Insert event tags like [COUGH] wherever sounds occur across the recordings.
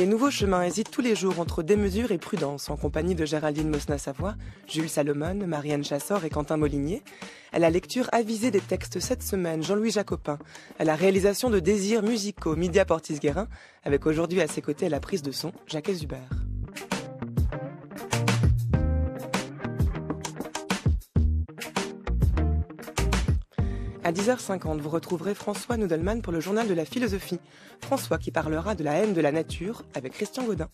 Les nouveaux chemins hésitent tous les jours entre démesure et prudence en compagnie de Géraldine Mosna-Savoie, Jules Salomon, Marianne Chassor et Quentin Molinier. À la lecture avisée des textes cette semaine, Jean-Louis Jacopin. À la réalisation de désirs musicaux, Midia Portis-Guérin, avec aujourd'hui à ses côtés la prise de son, Jacques Hubert. À 10h50, vous retrouverez François Nudelman pour le journal de la philosophie. François qui parlera de la haine de la nature avec Christian Gaudin.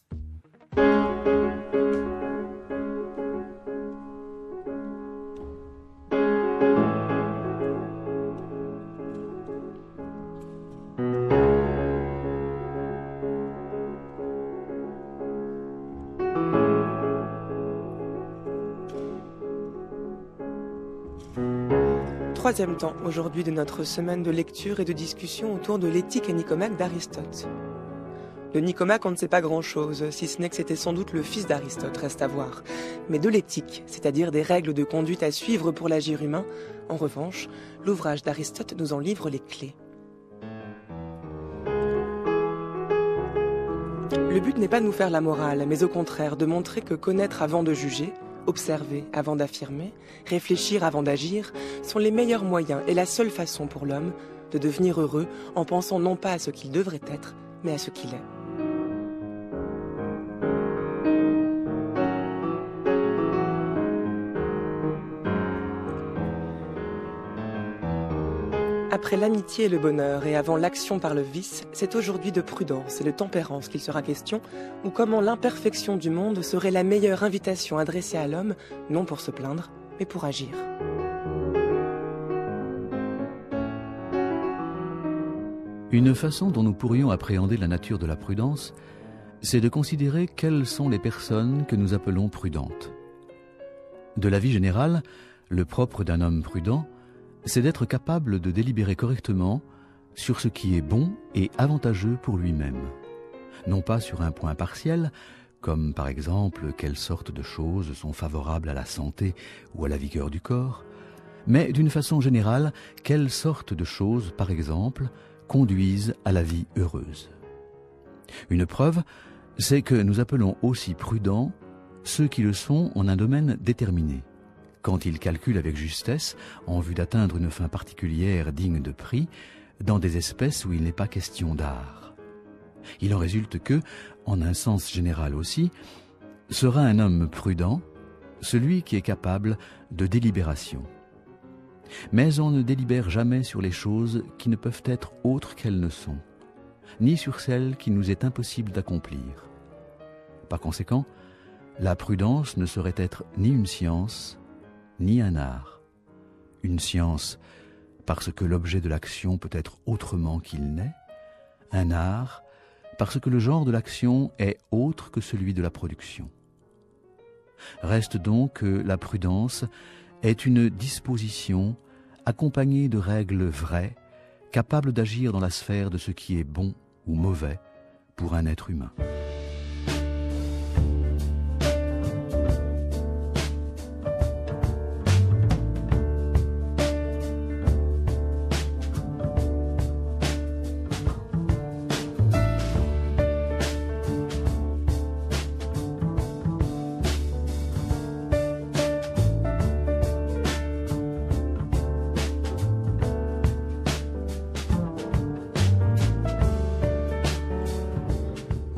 troisième temps aujourd'hui de notre semaine de lecture et de discussion autour de l'éthique et Nicomaque d'Aristote. De Nicomaque, on ne sait pas grand-chose, si ce n'est que c'était sans doute le fils d'Aristote, reste à voir. Mais de l'éthique, c'est-à-dire des règles de conduite à suivre pour l'agir humain, en revanche, l'ouvrage d'Aristote nous en livre les clés. Le but n'est pas de nous faire la morale, mais au contraire de montrer que connaître avant de juger, Observer avant d'affirmer, réfléchir avant d'agir sont les meilleurs moyens et la seule façon pour l'homme de devenir heureux en pensant non pas à ce qu'il devrait être, mais à ce qu'il est. Après l'amitié et le bonheur et avant l'action par le vice, c'est aujourd'hui de prudence et de tempérance qu'il sera question, ou comment l'imperfection du monde serait la meilleure invitation adressée à l'homme, non pour se plaindre, mais pour agir. Une façon dont nous pourrions appréhender la nature de la prudence, c'est de considérer quelles sont les personnes que nous appelons prudentes. De la vie générale, le propre d'un homme prudent, c'est d'être capable de délibérer correctement sur ce qui est bon et avantageux pour lui-même. Non pas sur un point partiel, comme par exemple quelles sortes de choses sont favorables à la santé ou à la vigueur du corps, mais d'une façon générale, quelles sortes de choses, par exemple, conduisent à la vie heureuse. Une preuve, c'est que nous appelons aussi prudents ceux qui le sont en un domaine déterminé quand il calcule avec justesse, en vue d'atteindre une fin particulière digne de prix, dans des espèces où il n'est pas question d'art. Il en résulte que, en un sens général aussi, sera un homme prudent, celui qui est capable de délibération. Mais on ne délibère jamais sur les choses qui ne peuvent être autres qu'elles ne sont, ni sur celles qui nous est impossible d'accomplir. Par conséquent, la prudence ne saurait être ni une science, ni un art, une science parce que l'objet de l'action peut être autrement qu'il n'est, un art parce que le genre de l'action est autre que celui de la production. Reste donc que la prudence est une disposition accompagnée de règles vraies, capables d'agir dans la sphère de ce qui est bon ou mauvais pour un être humain.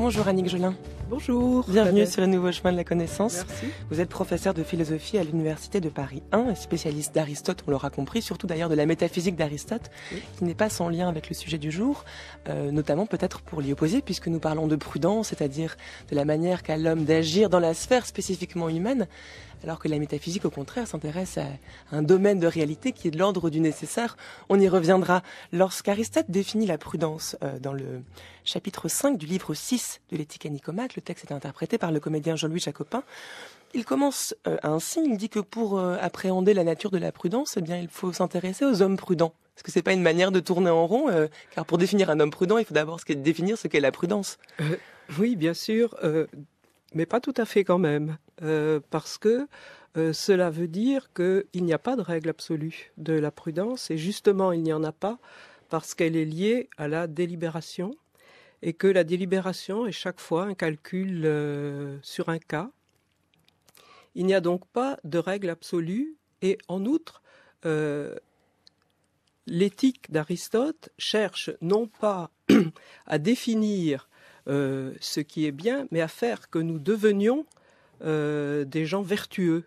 Bonjour Annick Gelin. Bonjour. Bienvenue sur le nouveau chemin de la connaissance. Vous êtes professeur de philosophie à l'Université de Paris 1 spécialiste d'Aristote, on l'aura compris, surtout d'ailleurs de la métaphysique d'Aristote, qui n'est pas sans lien avec le sujet du jour, euh, notamment peut-être pour l'y opposer, puisque nous parlons de prudence, c'est-à-dire de la manière qu'a l'homme d'agir dans la sphère spécifiquement humaine alors que la métaphysique, au contraire, s'intéresse à un domaine de réalité qui est de l'ordre du nécessaire. On y reviendra. Lorsqu'Aristote définit la prudence euh, dans le chapitre 5 du livre 6 de l'éthique à le texte est interprété par le comédien Jean-Louis Jacopin, il commence ainsi, euh, il dit que pour euh, appréhender la nature de la prudence, eh bien, il faut s'intéresser aux hommes prudents. Est-ce que c'est pas une manière de tourner en rond Car pour définir un homme prudent, il faut d'abord définir ce qu'est la prudence. oui, bien sûr, mais pas tout à fait quand même. Euh, parce que euh, cela veut dire qu'il n'y a pas de règle absolue de la prudence, et justement il n'y en a pas parce qu'elle est liée à la délibération, et que la délibération est chaque fois un calcul euh, sur un cas. Il n'y a donc pas de règle absolue, et en outre, l'éthique d'Aristote cherche non pas [CLEARS THROAT] à définir ce qui est bien, mais à faire que nous devenions euh, des gens vertueux.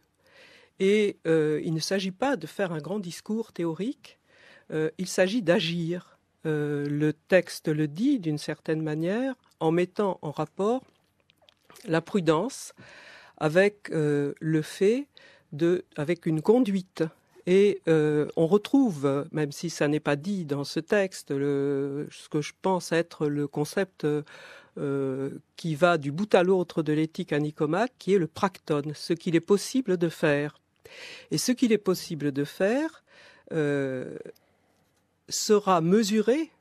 Et euh, il ne s'agit pas de faire un grand discours théorique, euh, il s'agit d'agir. le texte le dit d'une certaine manière en mettant en rapport la prudence avec le fait de, avec une conduite. Et on retrouve, même si ça n'est pas dit dans ce texte, ce que je pense être le concept euh, qui va du bout à l'autre de l'éthique à qui est le practone, ce qu'il est possible de faire. Et ce qu'il est possible de faire euh, sera mesuré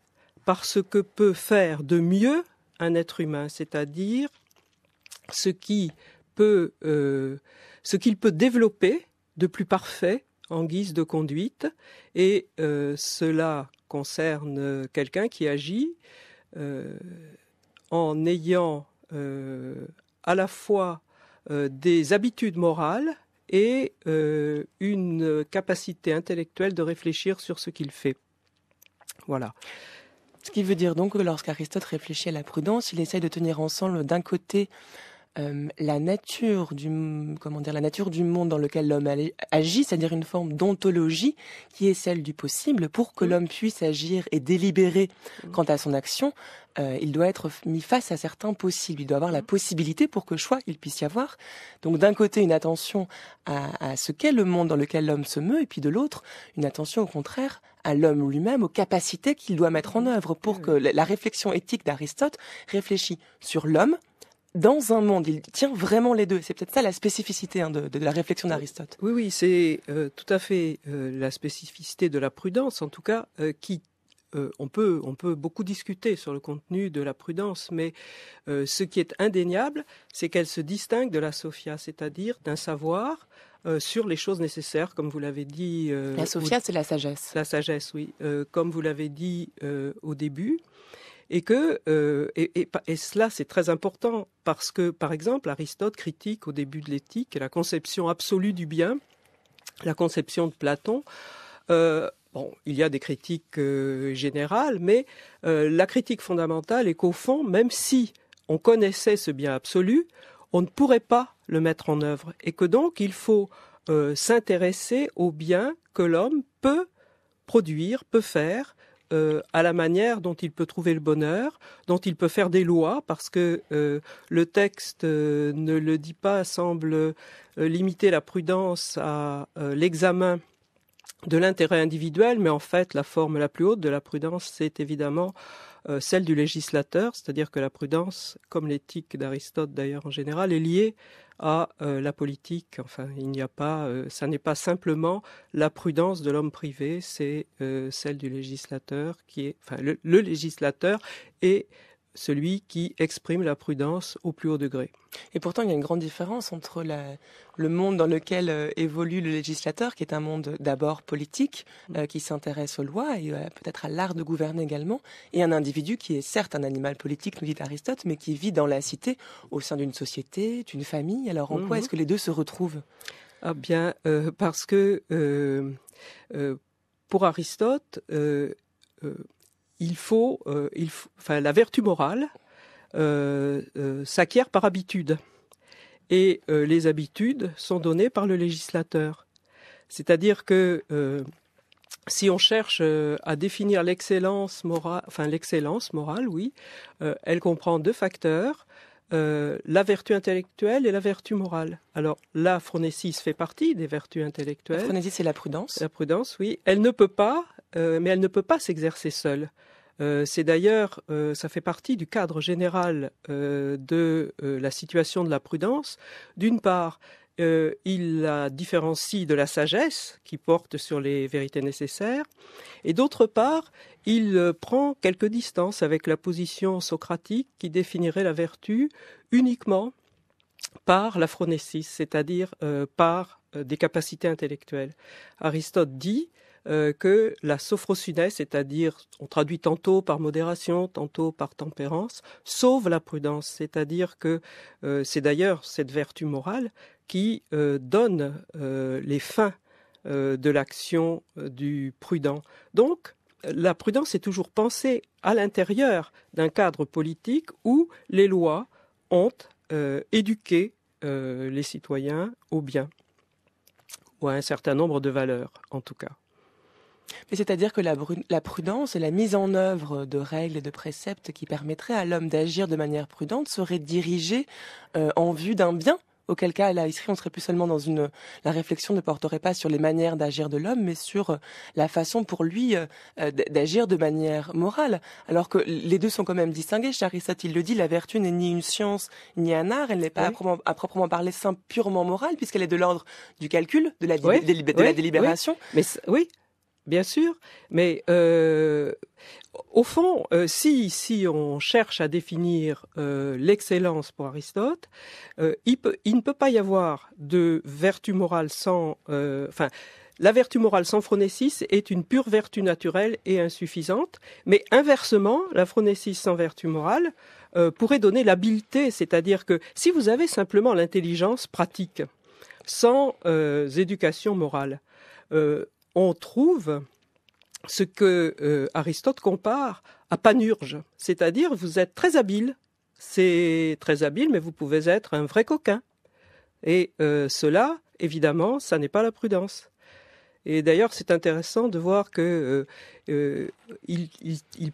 par ce que peut faire de mieux un être humain, c'est-à-dire ce qui peut, euh, ce qu'il peut développer de plus parfait en guise de conduite, et cela concerne quelqu'un qui agit en ayant euh, à la fois euh, des habitudes morales et euh, une capacité intellectuelle de réfléchir sur ce qu'il fait. Voilà. Ce qui veut dire donc que lorsqu'Aristote réfléchit à la prudence, il essaye de tenir ensemble d'un côté euh, la nature du comment dire la nature du monde dans lequel l'homme agit, c'est-à-dire une forme d'ontologie qui est celle du possible. Pour que mm. l'homme puisse agir et délibérer mm. quant à son action, euh, il doit être mis face à certains possibles. Il doit avoir la mm. possibilité pour que choix il puisse y avoir. Donc d'un côté une attention à, à ce qu'est le monde dans lequel l'homme se meut, et puis de l'autre une attention au contraire à l'homme lui-même, aux capacités qu'il doit mettre en œuvre pour que la réflexion éthique d'Aristote réfléchit sur l'homme, dans un monde. Il tient vraiment les deux. C'est peut-être ça la spécificité hein, de, la réflexion d'Aristote. Oui, oui, c'est euh, tout à fait euh, la spécificité de la prudence, en tout cas, euh, qui on peut on peut beaucoup discuter sur le contenu de la prudence, mais ce qui est indéniable, c'est qu'elle se distingue de la sophia, c'est-à-dire d'un savoir sur les choses nécessaires, comme vous l'avez dit. la Sophia, c'est la sagesse. La sagesse, oui. comme vous l'avez dit au début et que euh, et, cela c'est très important parce que par exemple Aristote critique au début de l'éthique la conception absolue du bien, la conception de Platon. Euh, bon, il y a des critiques euh, générales, mais la critique fondamentale est qu'au fond, même si on connaissait ce bien absolu, on ne pourrait pas le mettre en œuvre et que donc il faut s'intéresser au bien que l'homme peut produire, peut faire, euh, à la manière dont il peut trouver le bonheur, dont il peut faire des lois, parce que euh, le texte euh, ne le dit pas, semble limiter la prudence à l'examen de l'intérêt individuel, mais en fait la forme la plus haute de la prudence, c'est évidemment euh, celle du législateur, c'est-à-dire que la prudence, comme l'éthique d'Aristote d'ailleurs en général, est liée à euh, la politique. Enfin, il n'y a pas, euh, ça n'est pas simplement la prudence de l'homme privé, c'est celle du législateur qui est, enfin, le, le législateur et celui qui exprime la prudence au plus haut degré. Et pourtant, il y a une grande différence entre le monde dans lequel euh, évolue le législateur, qui est un monde d'abord politique, mm. euh, qui s'intéresse aux lois et euh, peut-être à l'art de gouverner également, et un individu qui est certes un animal politique, nous dit Aristote, mais qui vit dans la cité, au sein d'une société, d'une famille. Alors en quoi mm-hmm. est-ce que les deux se retrouvent Ah bien, parce que pour Aristote, il faut, euh, il la vertu morale euh, euh, s'acquiert par habitude. Et les habitudes sont données par le législateur. C'est-à-dire que si on cherche à définir l'excellence morale, enfin l'excellence morale, oui, elle comprend deux facteurs. la vertu intellectuelle et la vertu morale. Alors, la phronesis fait partie des vertus intellectuelles. La c'est la prudence. La prudence, oui. Elle ne peut pas euh, mais elle ne peut pas s'exercer seule. Euh, c'est d'ailleurs, euh, ça fait partie du cadre général de la situation de la prudence. D'une part, il la différencie de la sagesse qui porte sur les vérités nécessaires, et d'autre part, il prend quelques distances avec la position socratique qui définirait la vertu uniquement par la c'est-à-dire par des capacités intellectuelles. Aristote dit euh, que la sophrosunesse, c'est-à-dire, on traduit tantôt par modération, tantôt par tempérance, sauve la prudence, c'est-à-dire que euh, c'est d'ailleurs cette vertu morale qui euh, donne les fins de l'action du prudent. Donc, la prudence est toujours pensée à l'intérieur d'un cadre politique où les lois ont éduqué les citoyens au bien ou à un certain nombre de valeurs, en tout cas. Mais C'est-à-dire que la, prudence et la mise en œuvre de règles et de préceptes qui permettraient à l'homme d'agir de manière prudente seraient dirigées euh, en vue d'un bien auquel cas là ici on serait plus seulement dans une la réflexion ne porterait pas sur les manières d'agir de l'homme mais sur euh, la façon pour lui euh, d'agir de manière morale alors que les deux sont quand même distingués Charissat il le dit la vertu n'est ni une science ni un art elle n'est pas à, proprement, parler simple, purement morale puisqu'elle est de l'ordre du calcul de la, la délibération mais oui bien sûr, mais euh, au fond, euh, si, on cherche à définir euh, l'excellence pour Aristote, il, ne peut pas y avoir de vertu morale sans... enfin, la vertu morale sans phronésis est une pure vertu naturelle et insuffisante, mais inversement, la phronesis sans vertu morale pourrait donner l'habileté, c'est-à-dire que si vous avez simplement l'intelligence pratique, sans éducation morale, on trouve ce que euh, Aristote compare à panurge, c'est-à-dire vous êtes très habile, c'est très habile, mais vous pouvez être un vrai coquin. Et euh, cela, évidemment, ça n'est pas la prudence. Et d'ailleurs, c'est intéressant de voir que euh, euh, il,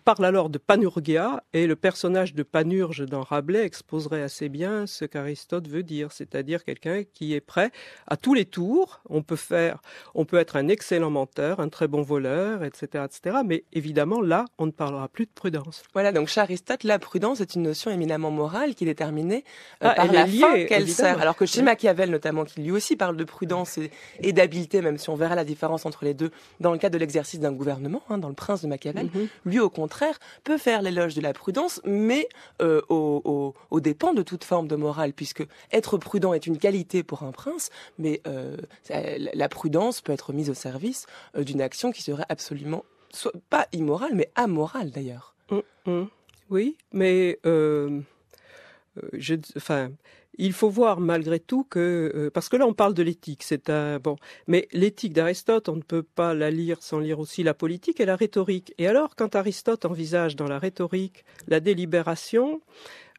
parle alors de panurgia et le personnage de Panurge dans Rabelais exposerait assez bien ce qu'Aristote veut dire, c'est-à-dire quelqu'un qui est prêt à tous les tours. On peut faire, on peut être un excellent menteur, un très bon voleur, etc., etc. Mais évidemment, là, on ne parlera plus de prudence. Voilà, donc chez Aristote, la prudence est une notion éminemment morale qui est déterminée euh, ah, par la fin qu'elle sert. Alors que chez Machiavel, notamment, qui lui aussi parle de prudence et, d'habileté, même si on verra la différence entre les deux dans le cadre de l'exercice d'un gouvernement. Hein, dans Le Prince de Machiavel, mhm. lui au contraire peut faire l'éloge de la prudence, mais euh, au, au, dépens de toute forme de morale, puisque être prudent est une qualité pour un prince, mais euh, la prudence peut être mise au service euh, d'une action qui serait absolument soit pas immorale, mais amorale d'ailleurs. Mm, mm. Oui, mais je, enfin, il faut voir malgré tout que euh, parce que là on parle de l'éthique, c'est un bon, mais l'éthique d'Aristote, on ne peut pas la lire sans lire aussi la politique et la rhétorique. Et alors, quand Aristote envisage dans la rhétorique la délibération,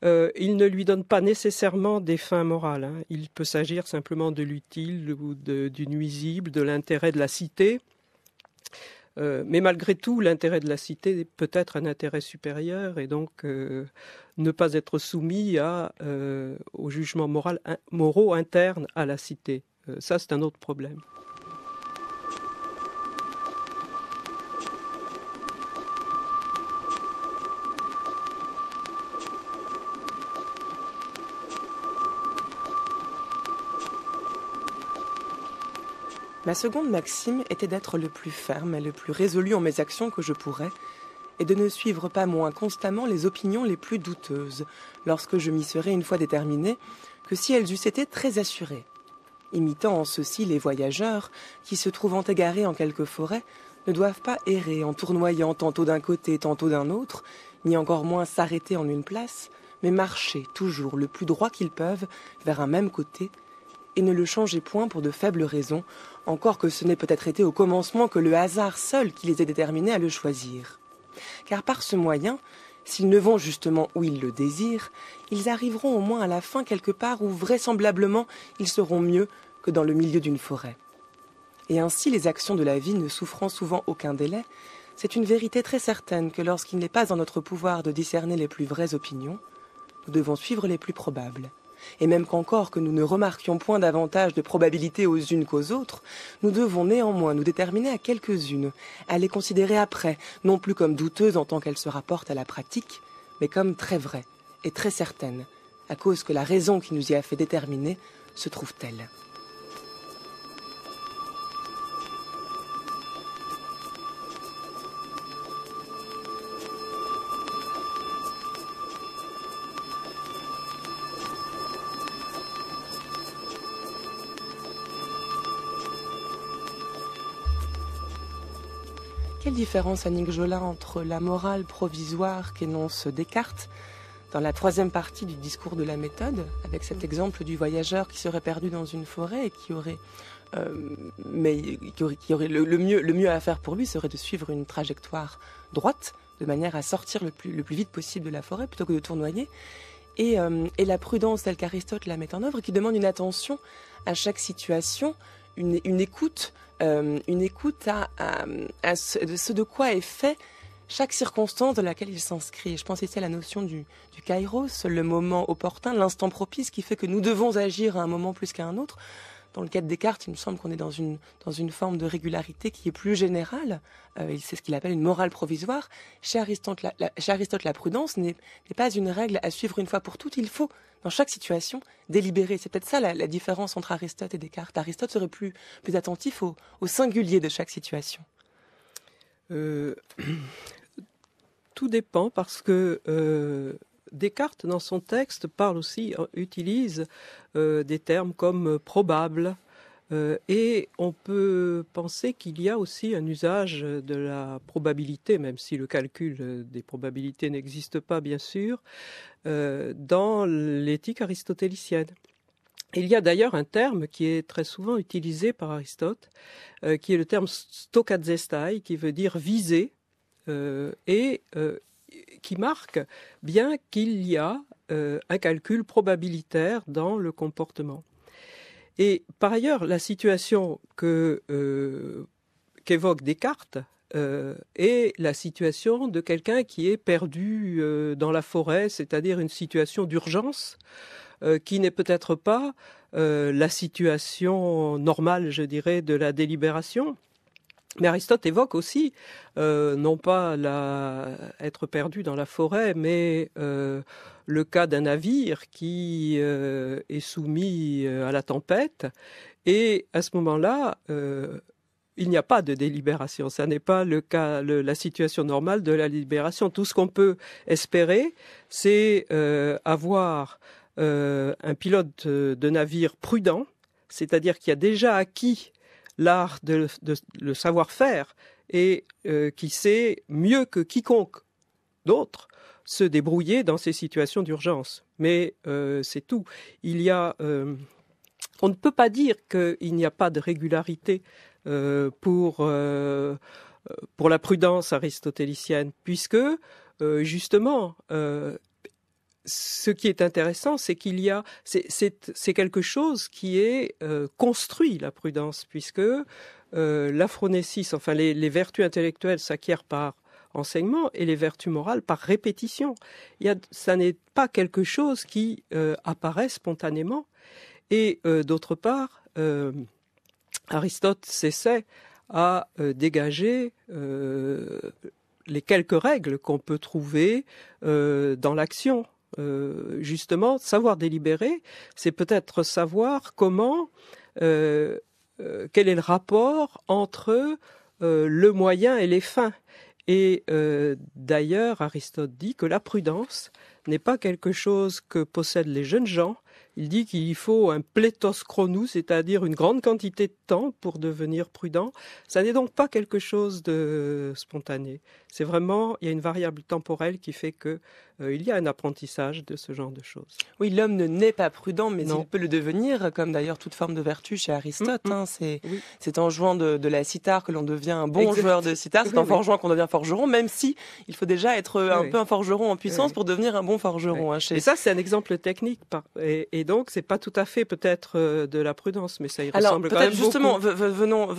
euh, il ne lui donne pas nécessairement des fins morales. Hein. Il peut s'agir simplement de l'utile ou du nuisible, de l'intérêt de la cité. Euh, mais malgré tout, l'intérêt de la cité peut être un intérêt supérieur et donc euh, ne pas être soumis euh, aux jugements moraux internes à la cité. ça, c'est un autre problème. Ma seconde maxime était d'être le plus ferme et le plus résolu en mes actions que je pourrais, et de ne suivre pas moins constamment les opinions les plus douteuses, lorsque je m'y serais une fois déterminée, que si elles eussent été très assurées. Imitant en ceci les voyageurs, qui se trouvant égarés en quelque forêt, ne doivent pas errer en tournoyant tantôt d'un côté, tantôt d'un autre, ni encore moins s'arrêter en une place, mais marcher toujours le plus droit qu'ils peuvent vers un même côté, et ne le changez point pour de faibles raisons, encore que ce n'ait peut-être été au commencement que le hasard seul qui les ait déterminés à le choisir. Car par ce moyen, s'ils ne vont justement où ils le désirent, ils arriveront au moins à la fin quelque part où vraisemblablement ils seront mieux que dans le milieu d'une forêt. Et ainsi les actions de la vie ne souffrant souvent aucun délai, c'est une vérité très certaine que lorsqu'il n'est pas en notre pouvoir de discerner les plus vraies opinions, nous devons suivre les plus probables et même qu'encore que nous ne remarquions point davantage de probabilités aux unes qu'aux autres, nous devons néanmoins nous déterminer à quelques-unes, à les considérer après, non plus comme douteuses en tant qu'elles se rapportent à la pratique, mais comme très vraies et très certaines, à cause que la raison qui nous y a fait déterminer se trouve telle. quelle différence, Annick Jolin, entre la morale provisoire qu'énonce Descartes dans la troisième partie du discours de la méthode, avec cet exemple du voyageur qui serait perdu dans une forêt et qui aurait, euh, mais qui aurait, le, mieux, le mieux à faire pour lui serait de suivre une trajectoire droite de manière à sortir le plus, vite possible de la forêt plutôt que de tournoyer. Et, euh, et la prudence telle qu'Aristote la met en œuvre, qui demande une attention à chaque situation, une, écoute, euh, une écoute à, ce, de quoi est fait chaque circonstance dans laquelle il s'inscrit. Je pense ici à la notion du, du kairos, le moment opportun, l'instant propice qui fait que nous devons agir à un moment plus qu'à un autre dans le cas des cartes, il me semble qu'on est dans une, dans une forme de régularité qui est plus générale. Il euh, c'est ce qu'il appelle une morale provisoire. Chez Aristote, la, chez Aristote, la prudence n'est pas une règle à suivre une fois pour toutes. Il faut, dans chaque situation, délibérer. C'est peut-être ça la, différence entre Aristote et Descartes. Aristote serait plus, plus attentif au, singulier de chaque situation. Euh, [CLEARS THROAT] tout dépend parce que euh, Descartes, dans son texte, parle aussi, euh, utilise euh, des termes comme euh, probable. et on peut penser qu'il y a aussi un usage de la probabilité, même si le calcul des probabilités n'existe pas, bien sûr, dans l'éthique aristotélicienne. Il y a d'ailleurs un terme qui est très souvent utilisé par Aristote, qui est le terme stokazestai », qui veut dire viser, et qui marque bien qu'il y a euh, un calcul probabilitaire dans le comportement. Et par ailleurs, la situation que euh, qu'évoque Descartes euh, est la situation de quelqu'un qui est perdu dans la forêt, c'est-à-dire une situation d'urgence qui n'est peut-être pas la situation normale, je dirais, de la délibération mais Aristote évoque aussi, euh, non pas la, être perdu dans la forêt, mais euh, le cas d'un navire qui euh, est soumis à la tempête. Et à ce moment-là, il n'y a pas de délibération. Ce n'est pas le cas, la situation normale de la libération. Tout ce qu'on peut espérer, c'est avoir un pilote de navire prudent, c'est-à-dire qui a déjà acquis l'art, de, le savoir-faire, et euh, qui sait mieux que quiconque d'autre se débrouiller dans ces situations d'urgence. Mais euh, c'est tout. Il y a, euh, on ne peut pas dire qu'il n'y a pas de régularité pour, pour la prudence aristotélicienne, puisque justement, ce qui est intéressant, c'est qu'il y a, c'est quelque chose qui est euh, construit la prudence, puisque euh, enfin les, vertus intellectuelles s'acquièrent par enseignement et les vertus morales par répétition. ça n'est pas quelque chose qui euh, apparaît spontanément. Et d'autre part, Aristote cessait à dégager les quelques règles qu'on peut trouver dans l'action euh, justement, savoir délibérer, c'est peut-être savoir comment, euh, euh, quel est le rapport entre le moyen et les fins. Et d'ailleurs, Aristote dit que la prudence n'est pas quelque chose que possèdent les jeunes gens. Il dit qu'il faut un pléthos chronou, c'est-à-dire une grande quantité de temps pour devenir prudent. Ça n'est donc pas quelque chose de spontané. C'est vraiment, il y a une variable temporelle qui fait que euh, il y a un apprentissage de ce genre de choses. Oui, l'homme ne naît pas prudent, mais il peut le devenir, comme d'ailleurs toute forme de vertu chez Aristote. Mm, mm. Hein. c'est en jouant de, la cithare que l'on devient un bon joueur de cithare, c'est en forgeant qu'on devient forgeron, même si il faut déjà être euh, un peu un forgeron en puissance pour devenir un bon forgeron. Hein, et ça, c'est un exemple technique, et, et donc c'est pas tout à fait peut-être euh, de la prudence, mais ça y ressemble quand même justement, venons,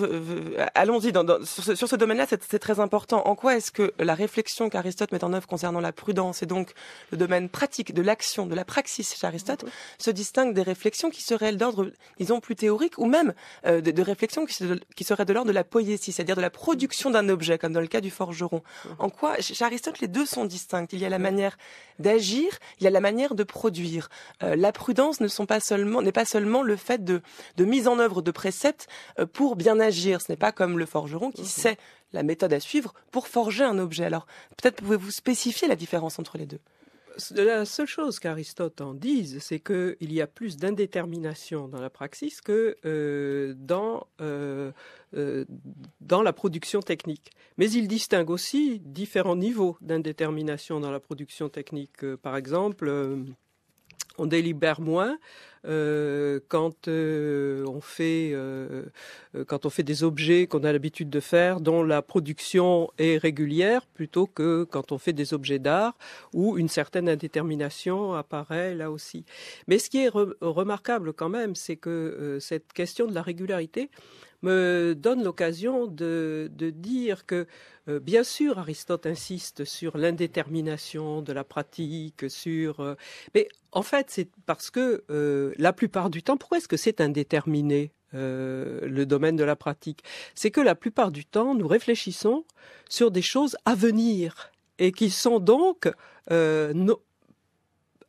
allons-y sur ce, ce domaine-là, c'est très important. En quoi est-ce que la réflexion qu'Aristote met en œuvre concernant la prudence et donc le domaine pratique de l'action, de la praxis chez Aristote, se distingue des réflexions qui seraient d'ordre, disons, plus théorique, ou même euh, de, réflexions qui, seraient de l'ordre de la poésie, c'est-à-dire de la production d'un objet, comme dans le cas du forgeron. En quoi, chez Aristote, les deux sont distincts. Il y a la manière d'agir, il y a la manière de produire. Euh, la prudence ne sont pas seulement, n'est pas seulement le fait de, mise en œuvre de préceptes euh, pour bien agir. Ce n'est pas comme le forgeron qui sait la méthode à suivre pour forger un objet. Alors peut-être pouvez-vous spécifier la différence entre les deux euh, la seule chose qu'Aristote en dise, c'est qu'il y a plus d'indétermination dans la praxis que euh, dans, euh, dans la production technique. Mais il distingue aussi différents niveaux d'indétermination dans la production technique. par exemple, on délibère moins euh, quand euh, on fait euh, quand on fait des objets qu'on a l'habitude de faire dont la production est régulière plutôt que quand on fait des objets d'art où une certaine indétermination apparaît là aussi. Mais ce qui est remarquable quand même, c'est que cette question de la régularité me donne l'occasion de, de, dire que, bien sûr, Aristote insiste sur l'indétermination de la pratique, sur, mais en fait, c'est parce que la plupart du temps, pourquoi est-ce que c'est indéterminé euh, le domaine de la pratique C'est que la plupart du temps, nous réfléchissons sur des choses à venir et qui sont donc euh,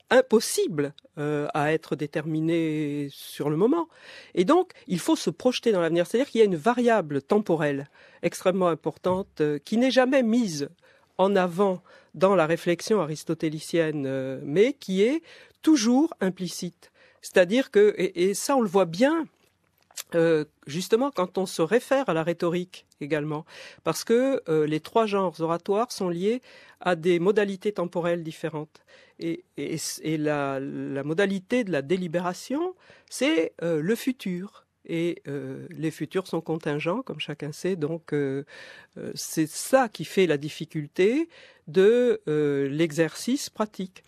impossibles euh, à être déterminées sur le moment. Et donc, il faut se projeter dans l'avenir. C'est-à-dire qu'il y a une variable temporelle extrêmement importante qui n'est jamais mise en avant dans la réflexion aristotélicienne, mais qui est toujours implicite. C'est-à-dire que, et, ça on le voit bien, euh, justement quand on se réfère à la rhétorique également, parce que euh, les trois genres oratoires sont liés à des modalités temporelles différentes. Et, et, la, modalité de la délibération, c'est euh, le futur. Et les futurs sont contingents, comme chacun sait, donc c'est ça qui fait la difficulté de l'exercice pratique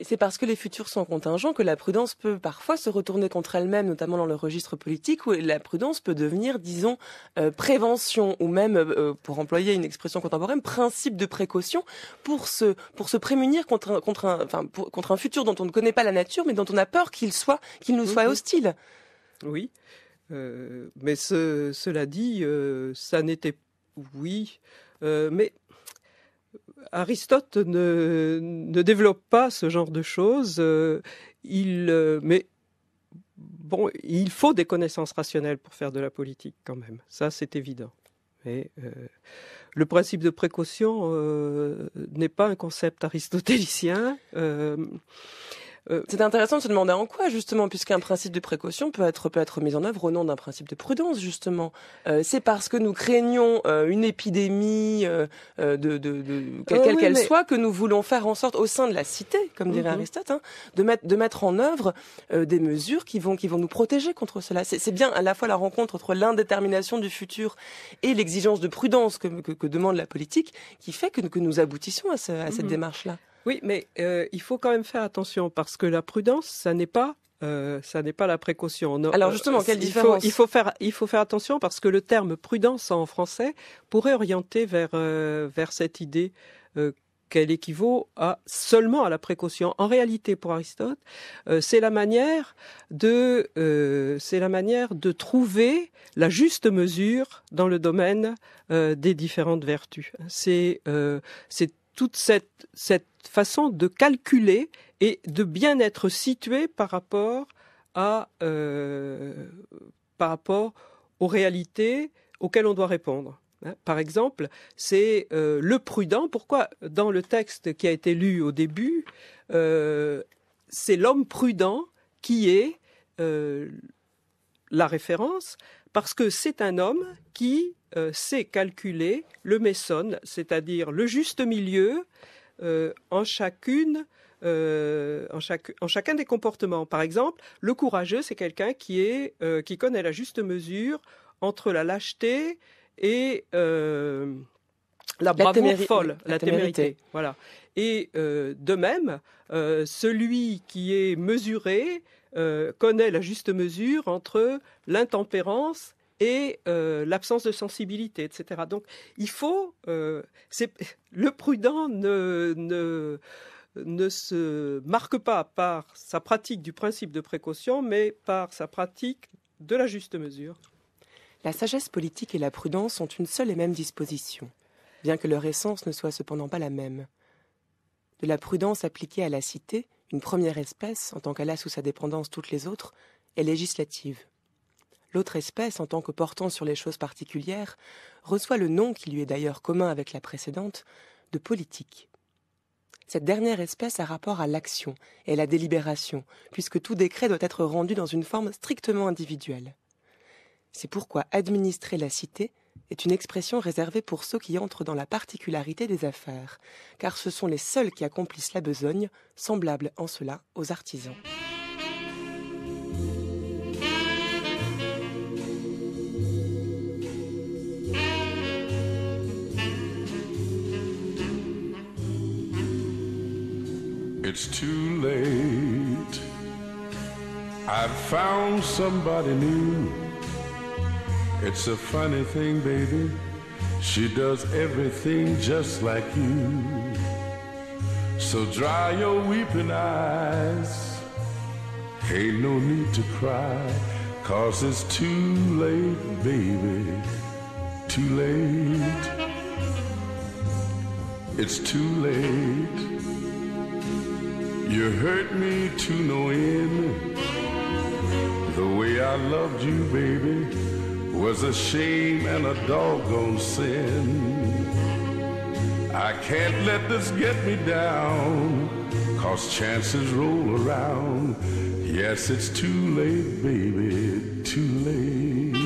c'est parce que les futurs sont contingents que la prudence peut parfois se retourner contre elle-même, notamment dans le registre politique, où la prudence peut devenir, disons, euh, prévention, ou même, euh, euh, pour employer une expression contemporaine, principe de précaution, pour se, pour se prémunir contre un, contre, contre un futur dont on ne connaît pas la nature, mais dont on a peur qu'il soit, qu'il nous soit mhm. hostile. Oui, mais cela dit, ça n'était, oui, mais Aristote ne, développe pas ce genre de choses. Euh, il, euh, mais bon, il faut des connaissances rationnelles pour faire de la politique quand même. Ça, c'est évident. Mais, euh, le principe de précaution n'est pas un concept [LAUGHS] aristotélicien. Euh, c'est intéressant de se demander en quoi justement, puisqu'un principe de précaution peut être peut être mis en œuvre au nom d'un principe de prudence justement. Euh, c'est parce que nous craignons euh, une épidémie de, quelle oh qu'elle soit que nous voulons faire en sorte au sein de la cité, comme dirait mhm. Aristote, hein, de mettre de mettre en œuvre des mesures qui vont qui vont nous protéger contre cela. C'est bien à la fois la rencontre entre l'indétermination du futur et l'exigence de prudence que, demande la politique qui fait que, nous aboutissions à, cette mhm. démarche là. Oui, mais euh, il faut quand même faire attention parce que la prudence, ça n'est pas euh, ça n'est pas la précaution. Alors euh, justement, quelle il faut, il faut, faire, il faut faire attention parce que le terme prudence en français pourrait orienter vers, vers cette idée qu'elle équivaut à seulement à la précaution. En réalité, pour Aristote, c'est la manière de c'est la manière de trouver la juste mesure dans le domaine des différentes vertus. C'est c'est toute cette, façon de calculer et de bien être situé par rapport euh, par rapport aux réalités auxquelles on doit répondre. Hein. par exemple, c'est euh, le prudent. Pourquoi dans le texte qui a été lu au début, euh, c'est l'homme prudent qui est la référence, parce que c'est un homme qui euh, sait calculer le messon, c'est-à-dire le juste milieu euh, en chacune euh, en, chacun des comportements. Par exemple, le courageux, c'est quelqu'un qui, connaît la juste mesure entre la lâcheté et, la, bravoure folle, la, témérité. Voilà. Et euh, de même, euh, celui qui est mesuré euh, connaît la juste mesure entre l'intempérance et l'absence de sensibilité, etc. Donc, il faut. le prudent ne, ne ne se marque pas par sa pratique du principe de précaution, mais par sa pratique de la juste mesure. La sagesse politique et la prudence ont une seule et même disposition bien que leur essence ne soit cependant pas la même. De la prudence appliquée à la cité, une première espèce, en tant qu'elle a sous sa dépendance toutes les autres, est législative. L'autre espèce, en tant que portant sur les choses particulières, reçoit le nom qui lui est d'ailleurs commun avec la précédente, de politique. Cette dernière espèce a rapport à l'action et à la délibération, puisque tout décret doit être rendu dans une forme strictement individuelle. C'est pourquoi administrer la cité est une expression réservée pour ceux qui entrent dans la particularité des affaires, car ce sont les seuls qui accomplissent la besogne, semblable en cela aux artisans. It's too late. I've found somebody new. It's a funny thing, baby. She does everything just like you. So dry your weeping eyes. Ain't no need to cry, cause it's too late, baby. Too late. It's too late. You hurt me to no end. The way I loved you, baby was a shame and a sin. I can't let this get me down, cause chances roll around. Yes, it's too late, baby, too late.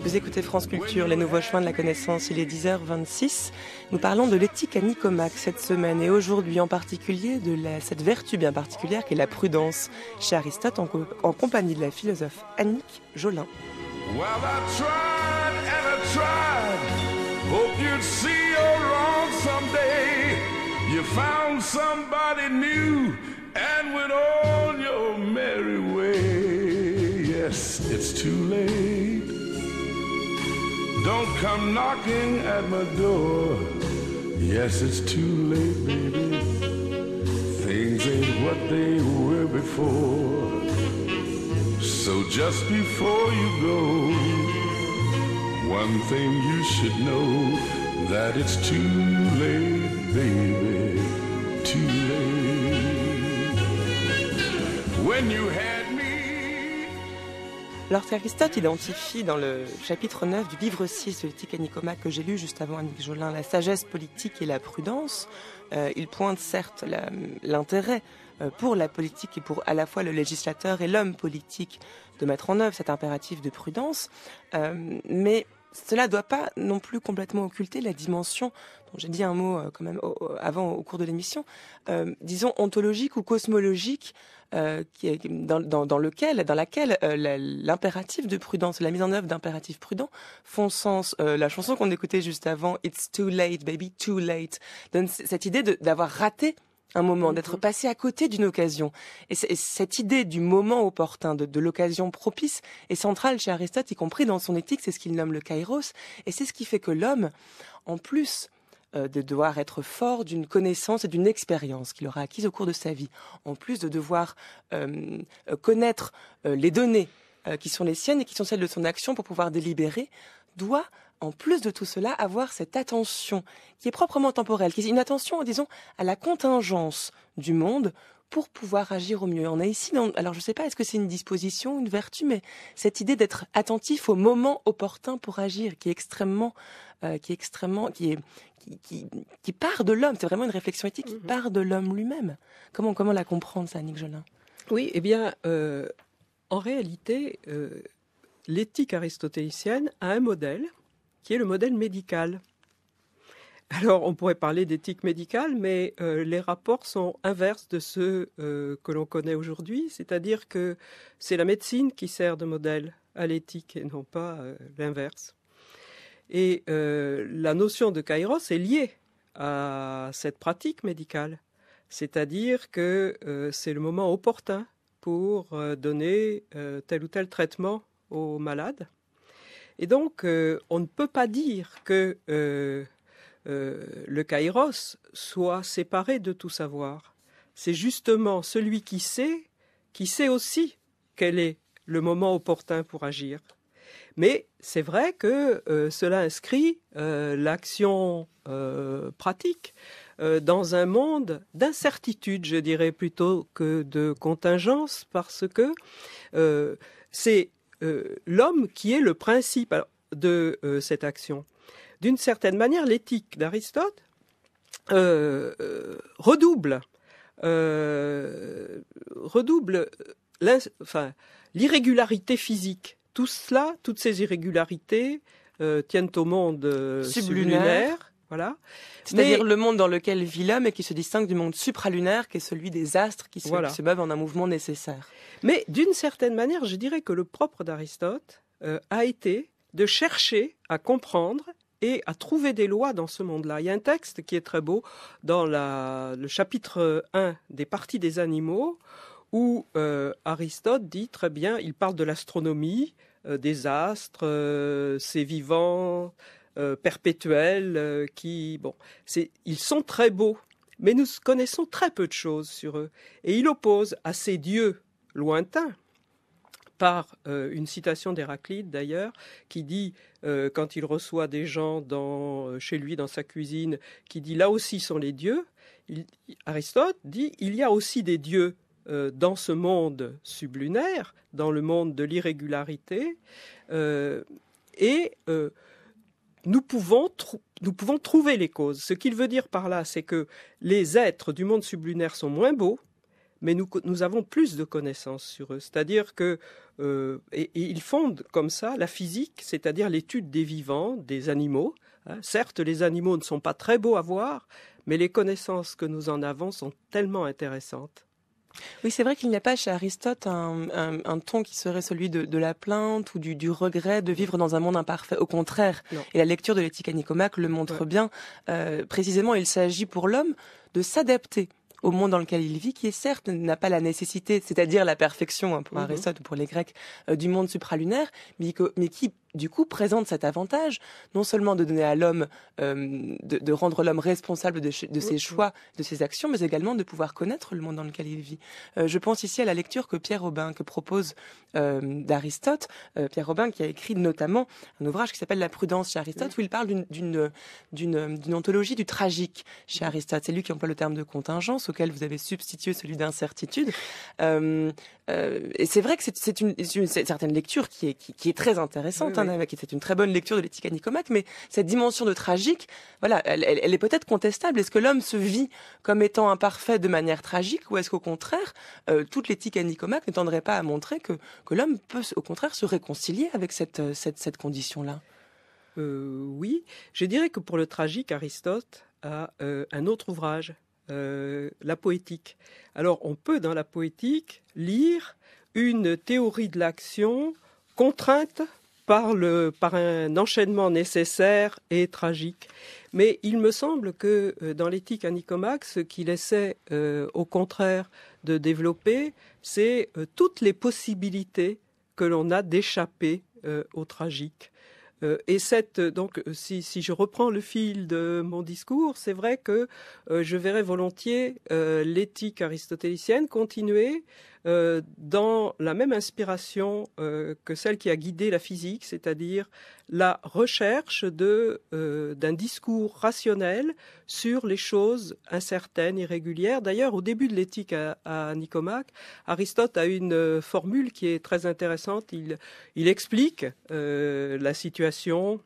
Vous écoutez France Culture, les nouveaux chemins de la connaissance, il est 10h26. Nous parlons de l'éthique à Nicomac cette semaine et aujourd'hui en particulier de cette vertu bien particulière qui est la prudence chez Aristote en compagnie de la philosophe Annick Jolin. Well, I tried and I tried. Hope you'd see your wrong someday. You found somebody new and went on your merry way. Yes, it's too late. Don't come knocking at my door. Yes, it's too late, baby. Things ain't what they were before. So just before you go, one thing you should know that it's too late, baby, too late. When you had me. Lorsque Aristote identifie dans le chapitre 9 du livre 6 de l'éthique Anicoma que j'ai lu juste avant Annick Jolin, la sagesse politique et la prudence, euh, il pointe certes l'intérêt euh, pour la politique et pour à la fois le législateur et l'homme politique de mettre en œuvre cet impératif de prudence. Euh, mais cela ne doit pas non plus complètement occulter la dimension, dont j'ai dit un mot euh, quand même avant au cours de l'émission, disons ontologique ou cosmologique, qui est dans, lequel, dans laquelle l'impératif de prudence, la mise en œuvre d'impératifs prudents font sens. la chanson qu'on écoutait juste avant, It's too late, baby, too late, donne cette idée d'avoir raté un moment, mhm. d'être passé à côté d'une occasion. Et, cette idée du moment opportun, de, l'occasion propice, est centrale chez Aristote, y compris dans son éthique, c'est ce qu'il nomme le kairos, et c'est ce qui fait que l'homme, en plus euh, de devoir être fort d'une connaissance et d'une expérience qu'il aura acquise au cours de sa vie, en plus de devoir euh, euh, connaître les données qui sont les siennes et qui sont celles de son action pour pouvoir délibérer, doit en plus de tout cela, avoir cette attention qui est proprement temporelle, qui est une attention, disons, à la contingence du monde pour pouvoir agir au mieux. On a ici, alors je ne sais pas, est-ce que c'est une disposition, une vertu, mais cette idée d'être attentif au moment opportun pour agir, qui est extrêmement, euh, qui est extrêmement, qui est, qui, part de l'homme. C'est vraiment une réflexion éthique qui mhm. part de l'homme lui-même. Comment, comment la comprendre, ça, Annick Jolin Oui, eh bien, euh, en réalité, euh, l'éthique aristotélicienne a un modèle qui est le modèle médical. Alors, on pourrait parler d'éthique médicale, mais euh, les rapports sont inverses de ceux euh, que l'on connaît aujourd'hui, c'est-à-dire que c'est la médecine qui sert de modèle à l'éthique et non pas euh, l'inverse. Et la notion de kairos est liée à cette pratique médicale, c'est-à-dire que c'est le moment opportun pour donner tel ou tel traitement aux malades. Et donc, euh, on ne peut pas dire que euh, euh, le kairos soit séparé de tout savoir. C'est justement celui qui sait, qui sait aussi quel est le moment opportun pour agir. Mais c'est vrai que cela inscrit l'action pratique dans un monde d'incertitude, je dirais plutôt que de contingence, parce que c'est euh, l'homme qui est le principe de euh, cette action. D'une certaine manière, l'éthique d'Aristote euh, redouble, redouble l'irrégularité physique. Tout cela, toutes ces irrégularités tiennent au monde sublunaire voilà. C'est-à-dire le monde dans lequel vit l'homme et qui se distingue du monde supralunaire, qui est celui des astres qui se, meuvent en un mouvement nécessaire. Mais d'une certaine manière, je dirais que le propre d'Aristote euh, a été de chercher à comprendre et à trouver des lois dans ce monde-là. Il y a un texte qui est très beau dans le chapitre 1 des parties des animaux où euh, Aristote dit très bien, il parle de l'astronomie, euh, des astres, c'est vivant, euh, perpétuels, euh, qui, bon, c'est, ils sont très beaux, mais nous connaissons très peu de choses sur eux. Et il oppose à ces dieux lointains, par euh, une citation d'Héraclite d'ailleurs, qui dit, quand il reçoit des gens dans, chez lui, dans sa cuisine, qui dit là aussi sont les dieux, Aristote dit il y a aussi des dieux dans ce monde sublunaire, dans le monde de l'irrégularité, et nous pouvons, trouver les causes. Ce qu'il veut dire par là, c'est que les êtres du monde sublunaire sont moins beaux, mais nous, avons plus de connaissances sur eux. C'est-à-dire que euh, et, ils fondent comme ça la physique, c'est-à-dire l'étude des vivants, des animaux. Hein. Certes, les animaux ne sont pas très beaux à voir, mais les connaissances que nous en avons sont tellement intéressantes. Oui, c'est vrai qu'il n'y a pas chez Aristote un, ton qui serait celui de, la plainte ou du, regret de vivre dans un monde imparfait. Au contraire, et la lecture de l'éthique à le montre bien. Euh, précisément, il s'agit pour l'homme de s'adapter au monde dans lequel il vit, qui est certes n'a pas la nécessité, c'est-à-dire la perfection hein, pour mm-hmm. Aristote ou pour les Grecs, euh, du monde supralunaire, mais qui du coup, présente cet avantage, non seulement de donner à l'homme, euh, de, rendre l'homme responsable de, ses choix, de ses actions, mais également de pouvoir connaître le monde dans lequel il vit. Euh, je pense ici à la lecture que Pierre Robin, que propose euh, d'Aristote, Pierre Robin qui a écrit notamment un ouvrage qui s'appelle La prudence chez Aristote, où il parle d'une anthologie du tragique chez Aristote. C'est lui qui emploie le terme de contingence, auquel vous avez substitué celui d'incertitude. et c'est vrai que c'est une, certaine lecture qui est, qui, est très intéressante. Hein c'est une très bonne lecture de l'éthique anicomaque, mais cette dimension de tragique, voilà, elle, est peut-être contestable. Est-ce que l'homme se vit comme étant imparfait de manière tragique, ou est-ce qu'au contraire, euh, toute l'éthique anicomaque ne tendrait pas à montrer que, l'homme peut, au contraire, se réconcilier avec cette, euh, condition-là euh, Oui, je dirais que pour le tragique, Aristote a un autre ouvrage la poétique. Alors on peut dans la poétique lire une théorie de l'action contrainte par, par un enchaînement nécessaire et tragique. Mais il me semble que euh, dans l'éthique à Nicomax, ce qu'il essaie euh, au contraire de développer, c'est euh, toutes les possibilités que l'on a d'échapper au tragique. et cette, donc, si, si, je reprends le fil de mon discours, c'est vrai que je verrais volontiers l'éthique aristotélicienne continuer euh, dans la même inspiration euh, que celle qui a guidé la physique, c'est-à-dire la recherche euh, d'un discours rationnel sur les choses incertaines, irrégulières. D'ailleurs, au début de l'éthique à, à Nicomaque, Aristote a une formule qui est très intéressante. Il explique la situation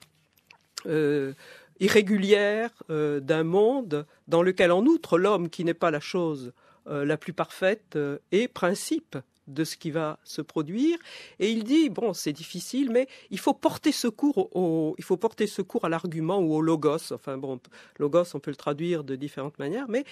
irrégulière d'un monde dans lequel, en outre, l'homme qui n'est pas la chose euh, la plus parfaite euh, et principe de ce qui va se produire. Et il dit bon, c'est difficile, mais il faut porter secours il faut porter secours à l'argument ou au logos. Enfin bon, logos, on peut le traduire de différentes manières, mais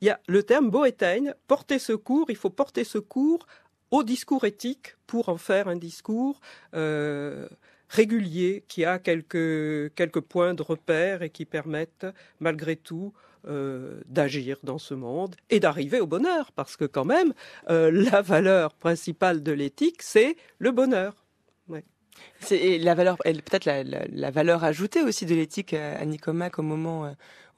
il y a le terme boétaigne, porter secours. Il faut porter secours au discours éthique pour en faire un discours. Euh, régulier qui a quelques, quelques points de repère et qui permettent malgré tout euh, d'agir dans ce monde et d'arriver au bonheur, parce que quand même, euh, la valeur principale de l'éthique, c'est le bonheur. Ouais. C'est la valeur, peut-être la, la, valeur ajoutée aussi de l'éthique à euh, Nicomac au moment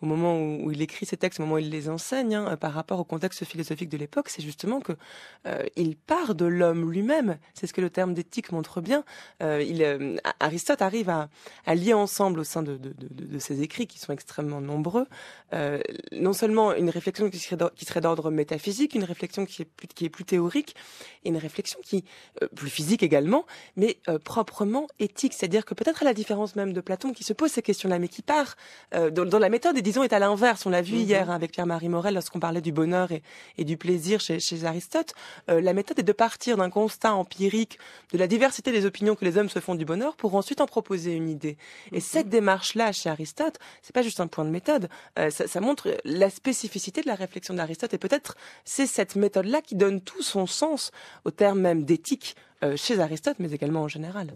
au moment où, il écrit ces textes, au moment où il les enseigne, hein, par rapport au contexte philosophique de l'époque, c'est justement que euh, il part de l'homme lui-même. C'est ce que le terme d'éthique montre bien. Euh, il, euh, Aristote arrive à, lier ensemble au sein de, ses écrits, qui sont extrêmement nombreux, non seulement une réflexion qui serait d'ordre métaphysique, une réflexion qui est plus, théorique, et une réflexion qui plus physique également, mais proprement éthique. C'est-à-dire que peut-être à la différence même de Platon, qui se pose ces questions-là, mais qui part dans, dans, la méthode et est à l'inverse. On l'a vu mhm. hier hein, avec Pierre-Marie Morel lorsqu'on parlait du bonheur et, du plaisir chez, Aristote. Euh, la méthode est de partir d'un constat empirique de la diversité des opinions que les hommes se font du bonheur pour ensuite en proposer une idée. Et mhm. cette démarche-là chez Aristote, c'est pas juste un point de méthode. Euh, ça, montre la spécificité de la réflexion d'Aristote et peut-être c'est cette méthode-là qui donne tout son sens au terme même d'éthique euh, chez Aristote, mais également en général.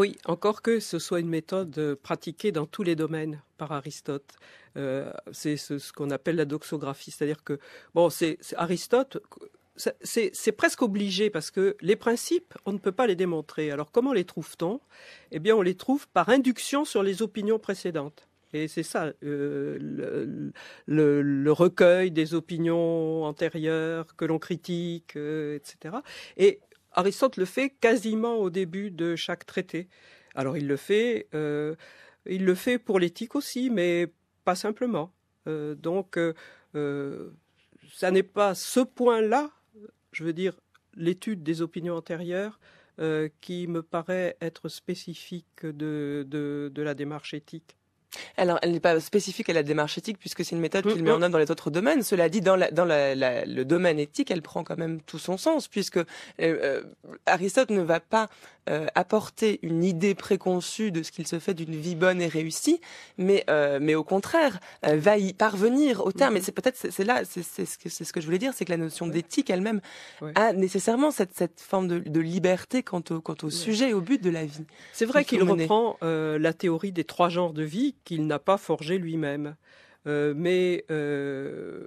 Oui, encore que ce soit une méthode euh, pratiquée dans tous les domaines par Aristote. Euh, c'est ce, qu'on appelle la doxographie, c'est-à-dire que bon, c'est Aristote c'est presque obligé parce que les principes, on ne peut pas les démontrer. Alors comment les trouve-t-on Eh bien, on les trouve par induction sur les opinions précédentes. Et c'est ça, euh, le, recueil des opinions antérieures que l'on critique, etc. Et Aristote le fait quasiment au début de chaque traité. Alors il le fait, euh, il le fait pour l'éthique aussi, mais pas simplement. Euh, donc, ce euh, ça n'est pas ce point-là, je veux dire l'étude des opinions antérieures, qui me paraît être spécifique de la démarche éthique. Alors, elle n'est pas spécifique à la démarche éthique puisque c'est une méthode mm, qu'il met en mm. œuvre dans les autres domaines. Cela dit, dans, le domaine éthique, elle prend quand même tout son sens puisque euh, euh, Aristote ne va pas euh, apporter une idée préconçue de ce qu'il se fait d'une vie bonne et réussie, mais, au contraire va y parvenir au terme. Et mm-hmm. c'est peut-être c'est là, c'est ce, que, je voulais dire, c'est que la notion d'éthique elle-même a nécessairement cette, forme de, liberté quant au, sujet et au but de la vie. C'est vrai qu'il reprend la théorie des trois genres de vie qu'il n'a pas forgé lui-même. Euh, mais, euh,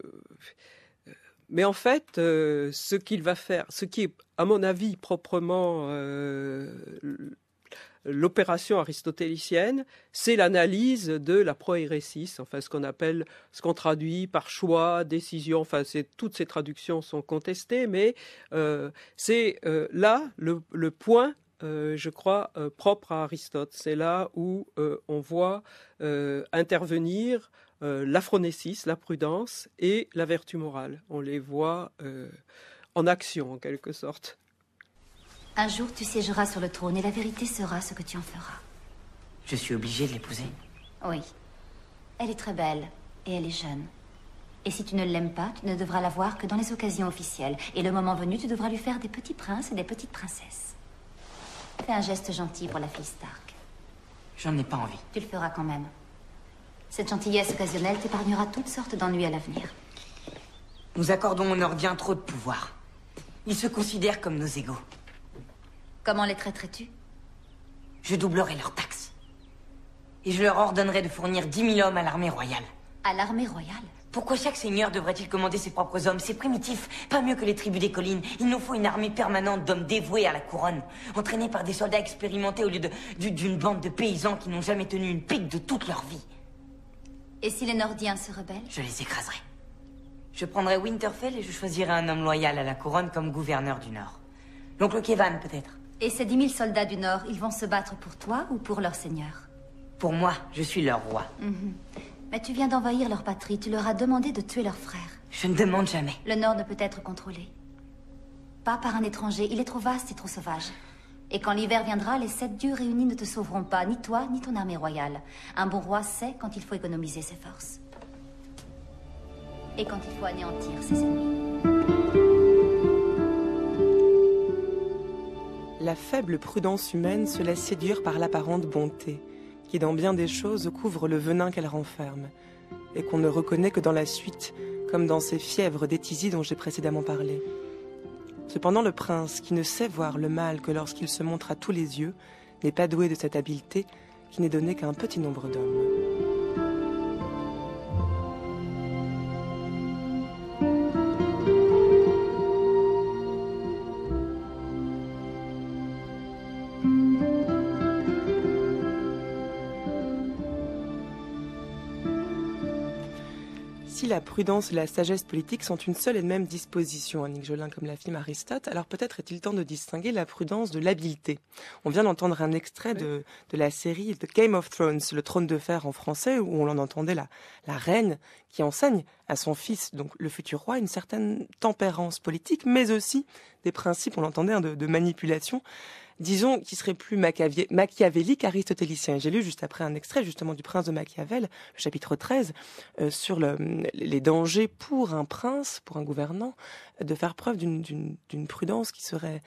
mais en fait, euh, ce qu'il va faire, ce qui est, à mon avis, proprement l'opération aristotélicienne, c'est l'analyse de la proérésis, enfin ce qu'on appelle, ce qu'on traduit par choix, décision, enfin toutes ces traductions sont contestées, mais c'est là le, point euh, je crois, euh, propre à Aristote. C'est là où euh, on voit intervenir l'aphronésis, la prudence et la vertu morale. On les voit en action, en quelque sorte. Un jour, tu siégeras sur le trône et la vérité sera ce que tu en feras. Je suis obligée de l'épouser Oui. Elle est très belle et elle est jeune. Et si tu ne l'aimes pas, tu ne devras la voir que dans les occasions officielles. Et le moment venu, tu devras lui faire des petits princes et des petites princesses. Fais un geste gentil pour la fille Stark. J'en ai pas envie. Tu le feras quand même. Cette gentillesse occasionnelle t'épargnera toutes sortes d'ennuis à l'avenir. Nous accordons aux Nordiens trop de pouvoir. Ils se considèrent comme nos égaux. Comment les traiterais-tu Je doublerai leurs taxes. Et je leur ordonnerai de fournir dix mille hommes à l'armée royale. À l'armée royale pourquoi chaque seigneur devrait-il commander ses propres hommes C'est primitif, pas mieux que les tribus des collines. Il nous faut une armée permanente d'hommes dévoués à la couronne, entraînés par des soldats expérimentés au lieu d'une bande de paysans qui n'ont jamais tenu une pique de toute leur vie. Et si les Nordiens se rebellent Je les écraserai. Je prendrai Winterfell et je choisirai un homme loyal à la couronne comme gouverneur du Nord. L'oncle Kevan, peut-être. Et ces dix mille soldats du Nord, ils vont se battre pour toi ou pour leur seigneur Pour moi, je suis leur roi. Mhm. Mais tu viens d'envahir leur patrie, tu leur as demandé de tuer leurs frères. Je ne demande jamais. Le Nord ne peut être contrôlé. Pas par un étranger, il est trop vaste et trop sauvage. Et quand l'hiver viendra, les sept dieux réunis ne te sauveront pas, ni toi, ni ton armée royale. Un bon roi sait quand il faut économiser ses forces. Et quand il faut anéantir ses ennemis. La faible prudence humaine se laisse séduire par l'apparente bonté qui dans bien des choses couvre le venin qu'elle renferme, et qu'on ne reconnaît que dans la suite, comme dans ces fièvres d'étisie dont j'ai précédemment parlé. Cependant le prince, qui ne sait voir le mal que lorsqu'il se montre à tous les yeux, n'est pas doué de cette habileté qui n'est donnée qu'à un petit nombre d'hommes. La prudence et la sagesse politique sont une seule et même disposition, Annick Jolin, comme l'affirme Aristote. Alors peut-être est-il temps de distinguer la prudence de l'habileté. On vient d'entendre un extrait de, la série The Game of Thrones, le trône de fer en français, où on en entendait la, reine qui enseigne à son fils, donc le futur roi, une certaine tempérance politique, mais aussi des principes, on l'entendait, hein, de, de manipulation disons, qui serait plus machiavélique, aristotélicien. J'ai lu juste après un extrait justement du Prince de Machiavel, chapitre 13, euh, sur les dangers pour un prince, pour un gouvernant, de faire preuve d'une prudence qui serait,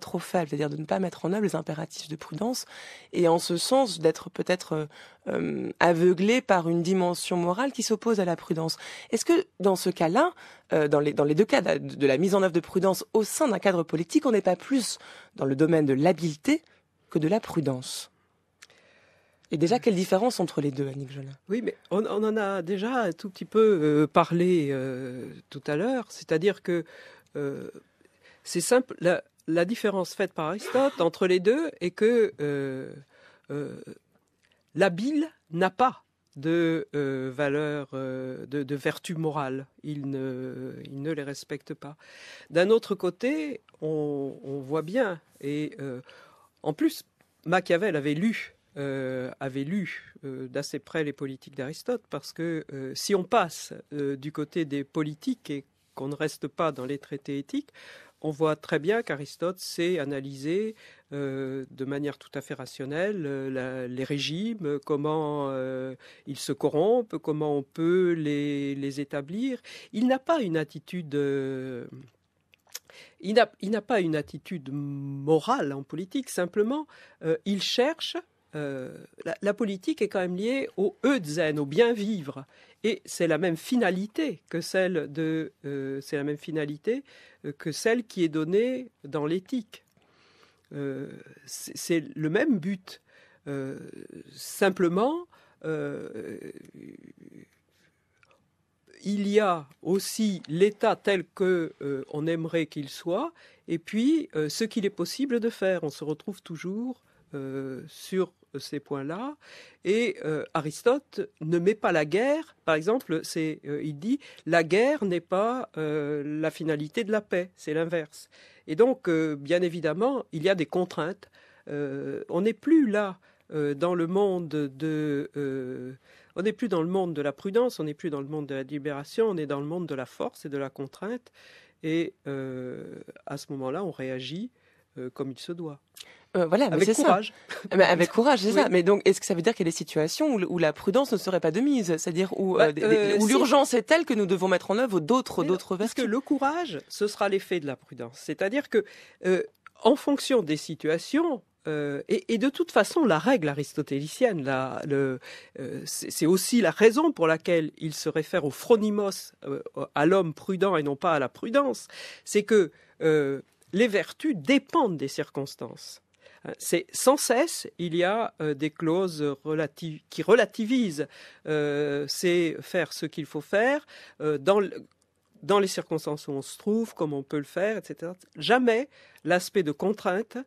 trop faible, c'est-à-dire de ne pas mettre en œuvre les impératifs de prudence, et en ce sens d'être peut-être euh, euh, aveuglé par une dimension morale qui s'oppose à la prudence. Est-ce que dans ce cas-là, euh, dans, les, deux cas de, la mise en œuvre de prudence au sein d'un cadre politique, on n'est pas plus dans le domaine de l'habileté que de la prudence. Et déjà, quelle différence entre les deux, Annick Jolin Oui, mais on, en a déjà un tout petit peu euh, parlé euh, tout à l'heure. C'est-à-dire que c'est simple. La, la, différence faite par Aristote entre les deux est que l'habile n'a pas de euh, valeurs, euh, de, vertus morales. Il ne, ne les respecte pas. D'un autre côté, on, voit bien, et euh, en plus, Machiavel avait lu, avait lu d'assez près les politiques d'Aristote, parce que si on passe du côté des politiques et qu'on ne reste pas dans les traités éthiques, on voit très bien qu'Aristote sait analyser euh, de manière tout à fait rationnelle euh, les régimes, comment euh, ils se corrompent, comment on peut les, établir. Il n'a pas une attitude. il n'a pas une attitude morale en politique, simplement, il cherche, la, politique est quand même liée au au bien vivre et c'est la même finalité que celle de c'est la même finalité que celle qui est donnée dans l'éthique euh, c'est le même but. Euh, simplement, euh, il y a aussi l'État tel que on aimerait qu'il soit, et puis ce qu'il est possible de faire. On se retrouve toujours sur euh, ces points-là. Et euh, Aristote ne met pas la guerre, par exemple, c'est, euh, il dit la guerre n'est pas la finalité de la paix, c'est l'inverse. Et donc, bien évidemment, il y a des contraintes. on n'est plus là dans le monde de on n'est plus dans le monde de la prudence, on n'est plus dans le monde de la libération, on est dans le monde de la force et de la contrainte. Et à ce moment-là, on réagit euh, comme il se doit. Euh, voilà, avec courage. [LAUGHS] mais avec courage, c'est ça. Mais donc, est-ce que ça veut dire qu'il y a des situations où, la prudence ne serait pas de mise, c'est-à-dire où, bah, euh, l'urgence est telle que nous devons mettre en œuvre d'autres d'autres vertus Parce que le courage, ce sera l'effet de la prudence. C'est-à-dire que, en fonction des situations, et, de toute façon, la règle aristotélicienne, c'est aussi la raison pour laquelle il se réfère au phronimos, à l'homme prudent et non pas à la prudence, c'est que les vertus dépendent des circonstances. Euh, c'est sans cesse, il y a euh, des clauses qui relativisent. Euh, c'est faire ce qu'il faut faire dans, dans les circonstances où on se trouve, comment on peut le faire, etc. Jamais l'aspect de contrainte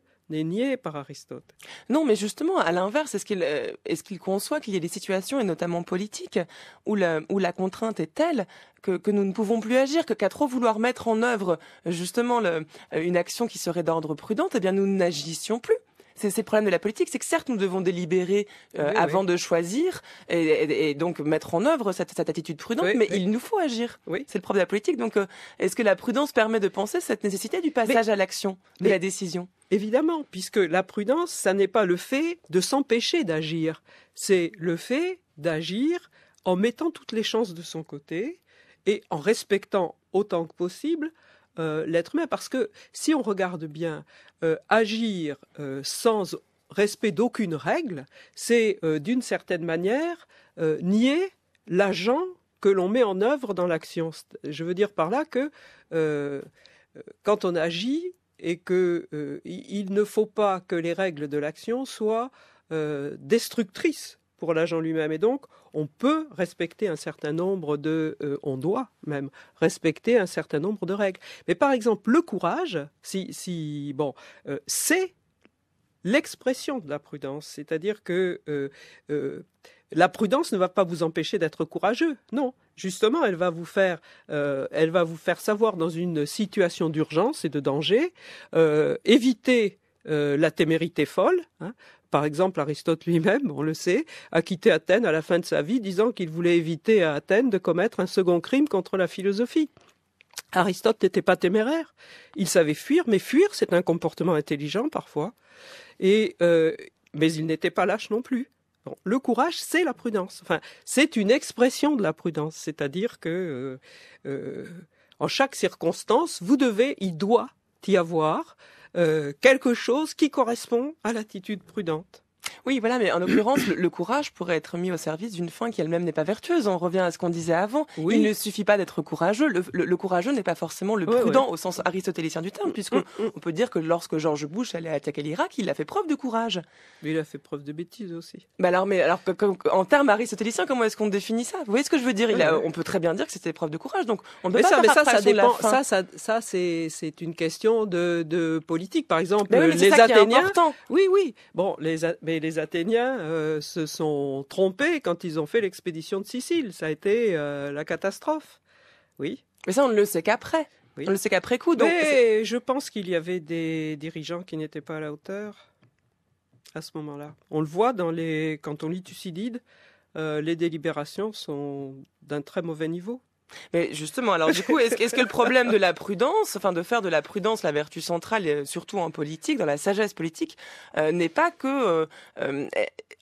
par Aristote. Non, mais justement, à l'inverse, est-ce qu'il euh, est conçoit qu'il y ait des situations, et notamment politiques, où la, contrainte est telle que, nous ne pouvons plus agir, que qu'à trop vouloir mettre en œuvre euh, justement euh, une action qui serait d'ordre prudente, eh bien nous n'agissions plus c'est le problème de la politique, c'est que certes nous devons délibérer avant de choisir et, donc mettre en œuvre cette, attitude prudente, mais il nous faut agir. C'est le problème de la politique. Donc est-ce que la prudence permet de penser cette nécessité du passage à l'action, de la décision Évidemment, puisque la prudence, ça n'est pas le fait de s'empêcher d'agir, c'est le fait d'agir en mettant toutes les chances de son côté et en respectant autant que possible euh, l'être humain. Parce que si on regarde bien, euh, agir euh, sans respect d'aucune règle, c'est d'une certaine manière nier l'agent que l'on met en œuvre dans l'action. Je veux dire par là que quand on agit, et qu'il euh, ne faut pas que les règles de l'action soient euh, destructrices pour l'agent lui-même. Et donc, on peut respecter un certain nombre de, euh, on doit même respecter un certain nombre de règles. Mais par exemple, le courage, si, si bon, c'est l'expression de la prudence, c'est-à-dire que la prudence ne va pas vous empêcher d'être courageux. Non, justement, elle va vous faire, euh, elle va vous faire savoir dans une situation d'urgence et de danger, euh, éviter euh, la témérité folle. Hein. Par exemple, Aristote lui-même, on le sait, a quitté Athènes à la fin de sa vie, disant qu'il voulait éviter à Athènes de commettre un second crime contre la philosophie. Aristote n'était pas téméraire. Il savait fuir, mais fuir, c'est un comportement intelligent parfois. Et mais il n'était pas lâche non plus le courage, c'est la prudence. Enfin, c'est une expression de la prudence, c'est-à-dire que euh, euh, en chaque circonstance, vous devez, il doit y avoir euh, quelque chose qui correspond à l'attitude prudente. Oui, voilà, mais en l'occurrence, le, courage pourrait être mis au service d'une fin qui elle-même n'est pas vertueuse. On revient à ce qu'on disait avant. Il ne suffit pas d'être courageux. Le, courageux n'est pas forcément le prudent au sens aristotélicien du terme, mm, puisqu'on mm, mm. peut dire que lorsque George Bush allait attaquer l'Irak, il a fait preuve de courage. Mais il a fait preuve de bêtise aussi. Bah alors, mais alors, en termes aristotéliciens, comment est-ce qu'on définit ça Vous voyez ce que je veux dire On peut très bien dire que c'était preuve de courage. Donc, on mais ça, ça, dépend, ça, c'est, une question de, politique. Par exemple, les Athéniens. Oui, oui. Bon, les, les Athéniens euh, se sont trompés quand ils ont fait l'expédition de Sicile. Ça a été euh, la catastrophe. Oui. Mais ça, on ne le sait qu'après. On le sait qu'après coup. Donc Mais je pense qu'il y avait des dirigeants qui n'étaient pas à la hauteur à ce moment-là. On le voit dans les... quand on lit Thucydide, euh, les délibérations sont d'un très mauvais niveau. Mais justement, alors du coup, est-ce que le problème de la prudence, enfin de faire de la prudence la vertu centrale, euh, surtout en politique, dans la sagesse politique, euh, n'est pas que, euh,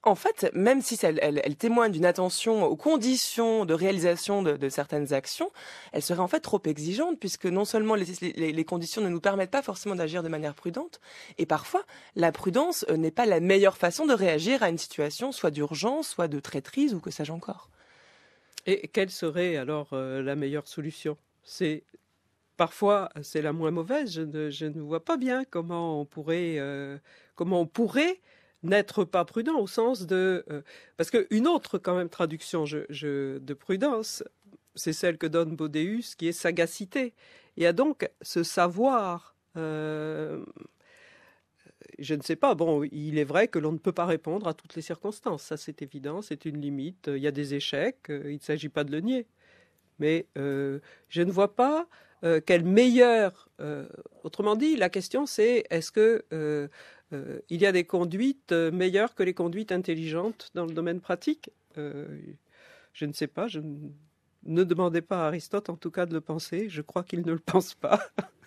en fait, même si elle, témoigne d'une attention aux conditions de réalisation de, certaines actions, elle serait en fait trop exigeante puisque non seulement les, conditions ne nous permettent pas forcément d'agir de manière prudente, et parfois la prudence n'est pas la meilleure façon de réagir à une situation, soit d'urgence, soit de traîtrise ou que sais-je encore. Et quelle serait alors euh, la meilleure solution C'est parfois c'est la moins mauvaise. Je ne, vois pas bien comment on pourrait euh, comment on pourrait n'être pas prudent au sens de parce euh, parce qu'une autre quand même traduction de prudence, c'est celle que donne Bodéus qui est sagacité. Il y a donc ce savoir je ne sais pas. Bon, il est vrai que l'on ne peut pas répondre à toutes les circonstances. Ça, c'est évident, c'est une limite. Il y a des échecs, euh, il ne s'agit pas de le nier. Mais euh, je ne vois pas euh, qu'elle meilleure... autrement dit, la question, c'est est-ce que il y a des conduites meilleures que les conduites intelligentes dans le domaine pratique Je ne sais pas. ne demandez pas à Aristote, en tout cas, de le penser. Je crois qu'il ne le pense pas. [LAUGHS]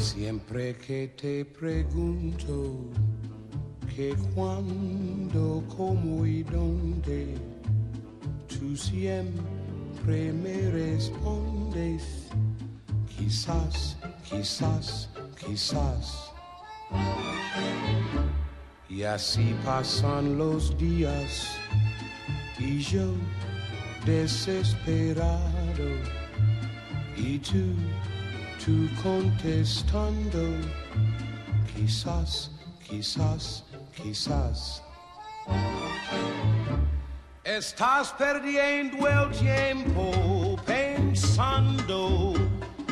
Siempre que te pregunto que cuando, cómo y dónde, tú siempre me respondes, quizás, quizás, quizás. Y así pasan los días y yo desesperado y tú tú contestando, quizás, quizás, quizás. Estás perdiendo el tiempo pensando,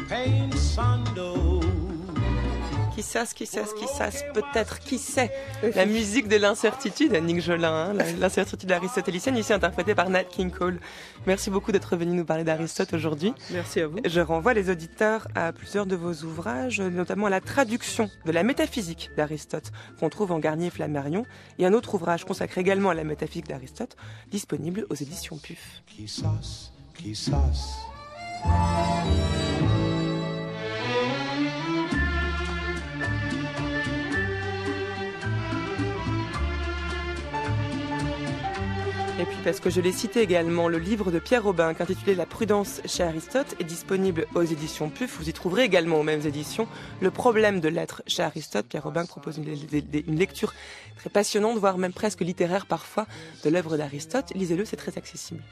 pensando. qui sasse, qui sasse, qui sasse, peut-être, qui sait. La musique de l'incertitude, Annick Jolin, hein, l'incertitude aristotélicienne, ici interprétée par Nat King Cole. Merci beaucoup d'être venu nous parler d'Aristote aujourd'hui. Merci à vous. Je renvoie les auditeurs à plusieurs de vos ouvrages, notamment à la traduction de la métaphysique d'Aristote qu'on trouve en Garnier Flammarion et un autre ouvrage consacré également à la métaphysique d'Aristote, disponible aux éditions PUF. Qui Et puis parce que je l'ai cité également, le livre de Pierre Robin, intitulé La prudence chez Aristote, est disponible aux éditions PUF. Vous y trouverez également aux mêmes éditions Le problème de l'être chez Aristote. Pierre Robin propose une, lecture très passionnante, voire même presque littéraire parfois, de l'œuvre d'Aristote. Lisez-le, c'est très accessible.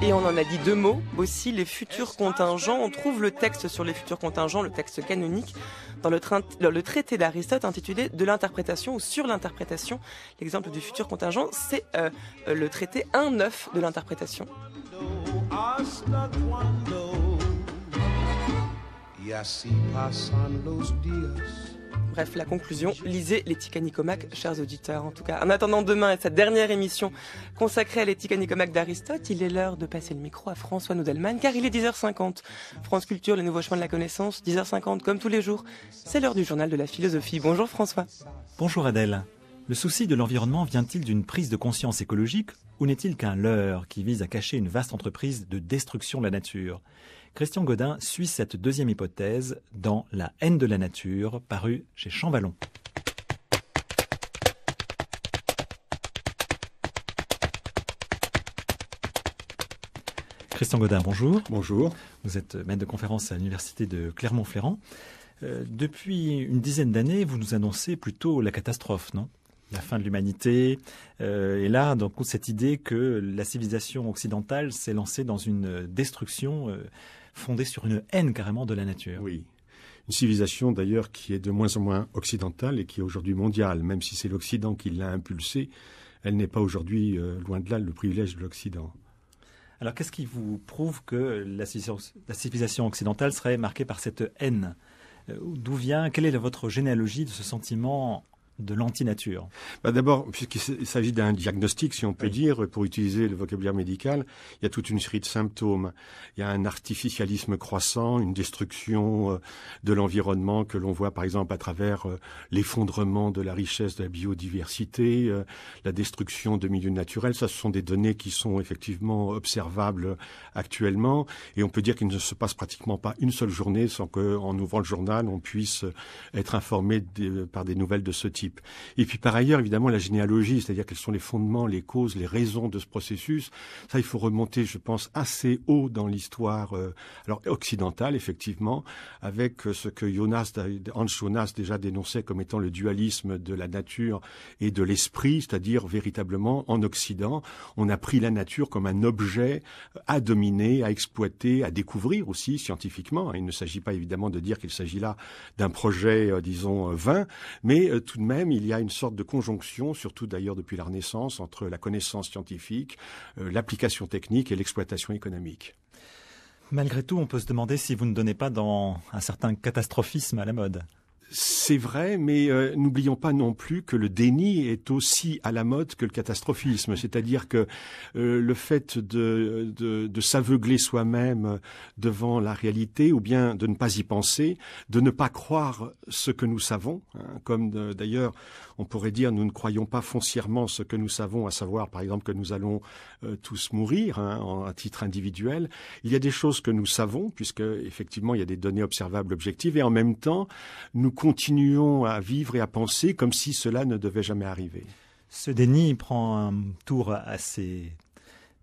Et on en a dit deux mots aussi, les futurs contingents. On trouve le texte sur les futurs contingents, le texte canonique, dans le, traité d'Aristote intitulé De l'interprétation ou sur l'interprétation. L'exemple du futur contingent, c'est euh, euh, le traité 1.9 de l'interprétation. Bref, la conclusion, lisez l'éthique à chers auditeurs. En tout cas, en attendant demain et sa dernière émission consacrée à l'éthique à d'Aristote, il est l'heure de passer le micro à François Noudelman, car il est 10h50. France Culture, les nouveaux chemin de la connaissance, 10h50, comme tous les jours. C'est l'heure du journal de la philosophie. Bonjour François. Bonjour Adèle. Le souci de l'environnement vient-il d'une prise de conscience écologique ou n'est-il qu'un leurre qui vise à cacher une vaste entreprise de destruction de la nature Christian Godin suit cette deuxième hypothèse dans La haine de la nature, paru chez Champvallon. Christian Godin, bonjour. Bonjour. Vous êtes maître de conférence à l'université de Clermont-Ferrand. Euh, depuis une dizaine d'années, vous nous annoncez plutôt la catastrophe, non la fin de l'humanité. Euh, et là, donc, cette idée que la civilisation occidentale s'est lancée dans une destruction euh, fondée sur une haine carrément de la nature. Oui. Une civilisation d'ailleurs qui est de moins en moins occidentale et qui est aujourd'hui mondiale, même si c'est l'Occident qui l'a impulsée, elle n'est pas aujourd'hui, euh, loin de là, le privilège de l'Occident. Alors qu'est-ce qui vous prouve que la civilisation occidentale serait marquée par cette haine euh, D'où vient, quelle est votre généalogie de ce sentiment de bah D'abord, puisqu'il s'agit d'un diagnostic, si on peut dire, pour utiliser le vocabulaire médical, il y a toute une série de symptômes. Il y a un artificialisme croissant, une destruction euh, de l'environnement que l'on voit par exemple à travers euh, l'effondrement de la richesse de la biodiversité, euh, la destruction de milieux naturels. Ça, ce sont des données qui sont effectivement observables actuellement. Et on peut dire qu'il ne se passe pratiquement pas une seule journée sans qu'en ouvrant le journal, on puisse être informé par des nouvelles de ce type. Et puis par ailleurs, évidemment, la généalogie, c'est-à-dire quels sont les fondements, les causes, les raisons de ce processus, ça, il faut remonter, je pense, assez haut dans l'histoire euh, alors occidentale, effectivement, avec euh, ce que Jonas, Hans Jonas déjà dénonçait comme étant le dualisme de la nature et de l'esprit, c'est-à-dire véritablement en Occident, on a pris la nature comme un objet euh, à dominer, à exploiter, à découvrir aussi scientifiquement. Il ne s'agit pas évidemment de dire qu'il s'agit là d'un projet, disons, vain, mais tout de même il y a une sorte de conjonction, surtout d'ailleurs depuis la Renaissance, entre la connaissance scientifique, euh, l'application technique et l'exploitation économique. Malgré tout, on peut se demander si vous ne donnez pas dans un certain catastrophisme à la mode c'est vrai, mais euh, n'oublions pas non plus que le déni est aussi à la mode que le catastrophisme, c'est-à-dire que euh, le fait de, s'aveugler soi-même devant la réalité, ou bien de ne pas y penser, de ne pas croire ce que nous savons, hein, comme d'ailleurs on pourrait dire nous ne croyons pas foncièrement ce que nous savons, à savoir par exemple que nous allons euh, tous mourir hein, à titre individuel. Il y a des choses que nous savons, puisque effectivement il y a des données observables objectives, et en même temps nous continuons à vivre et à penser comme si cela ne devait jamais arriver. Ce déni prend un tour assez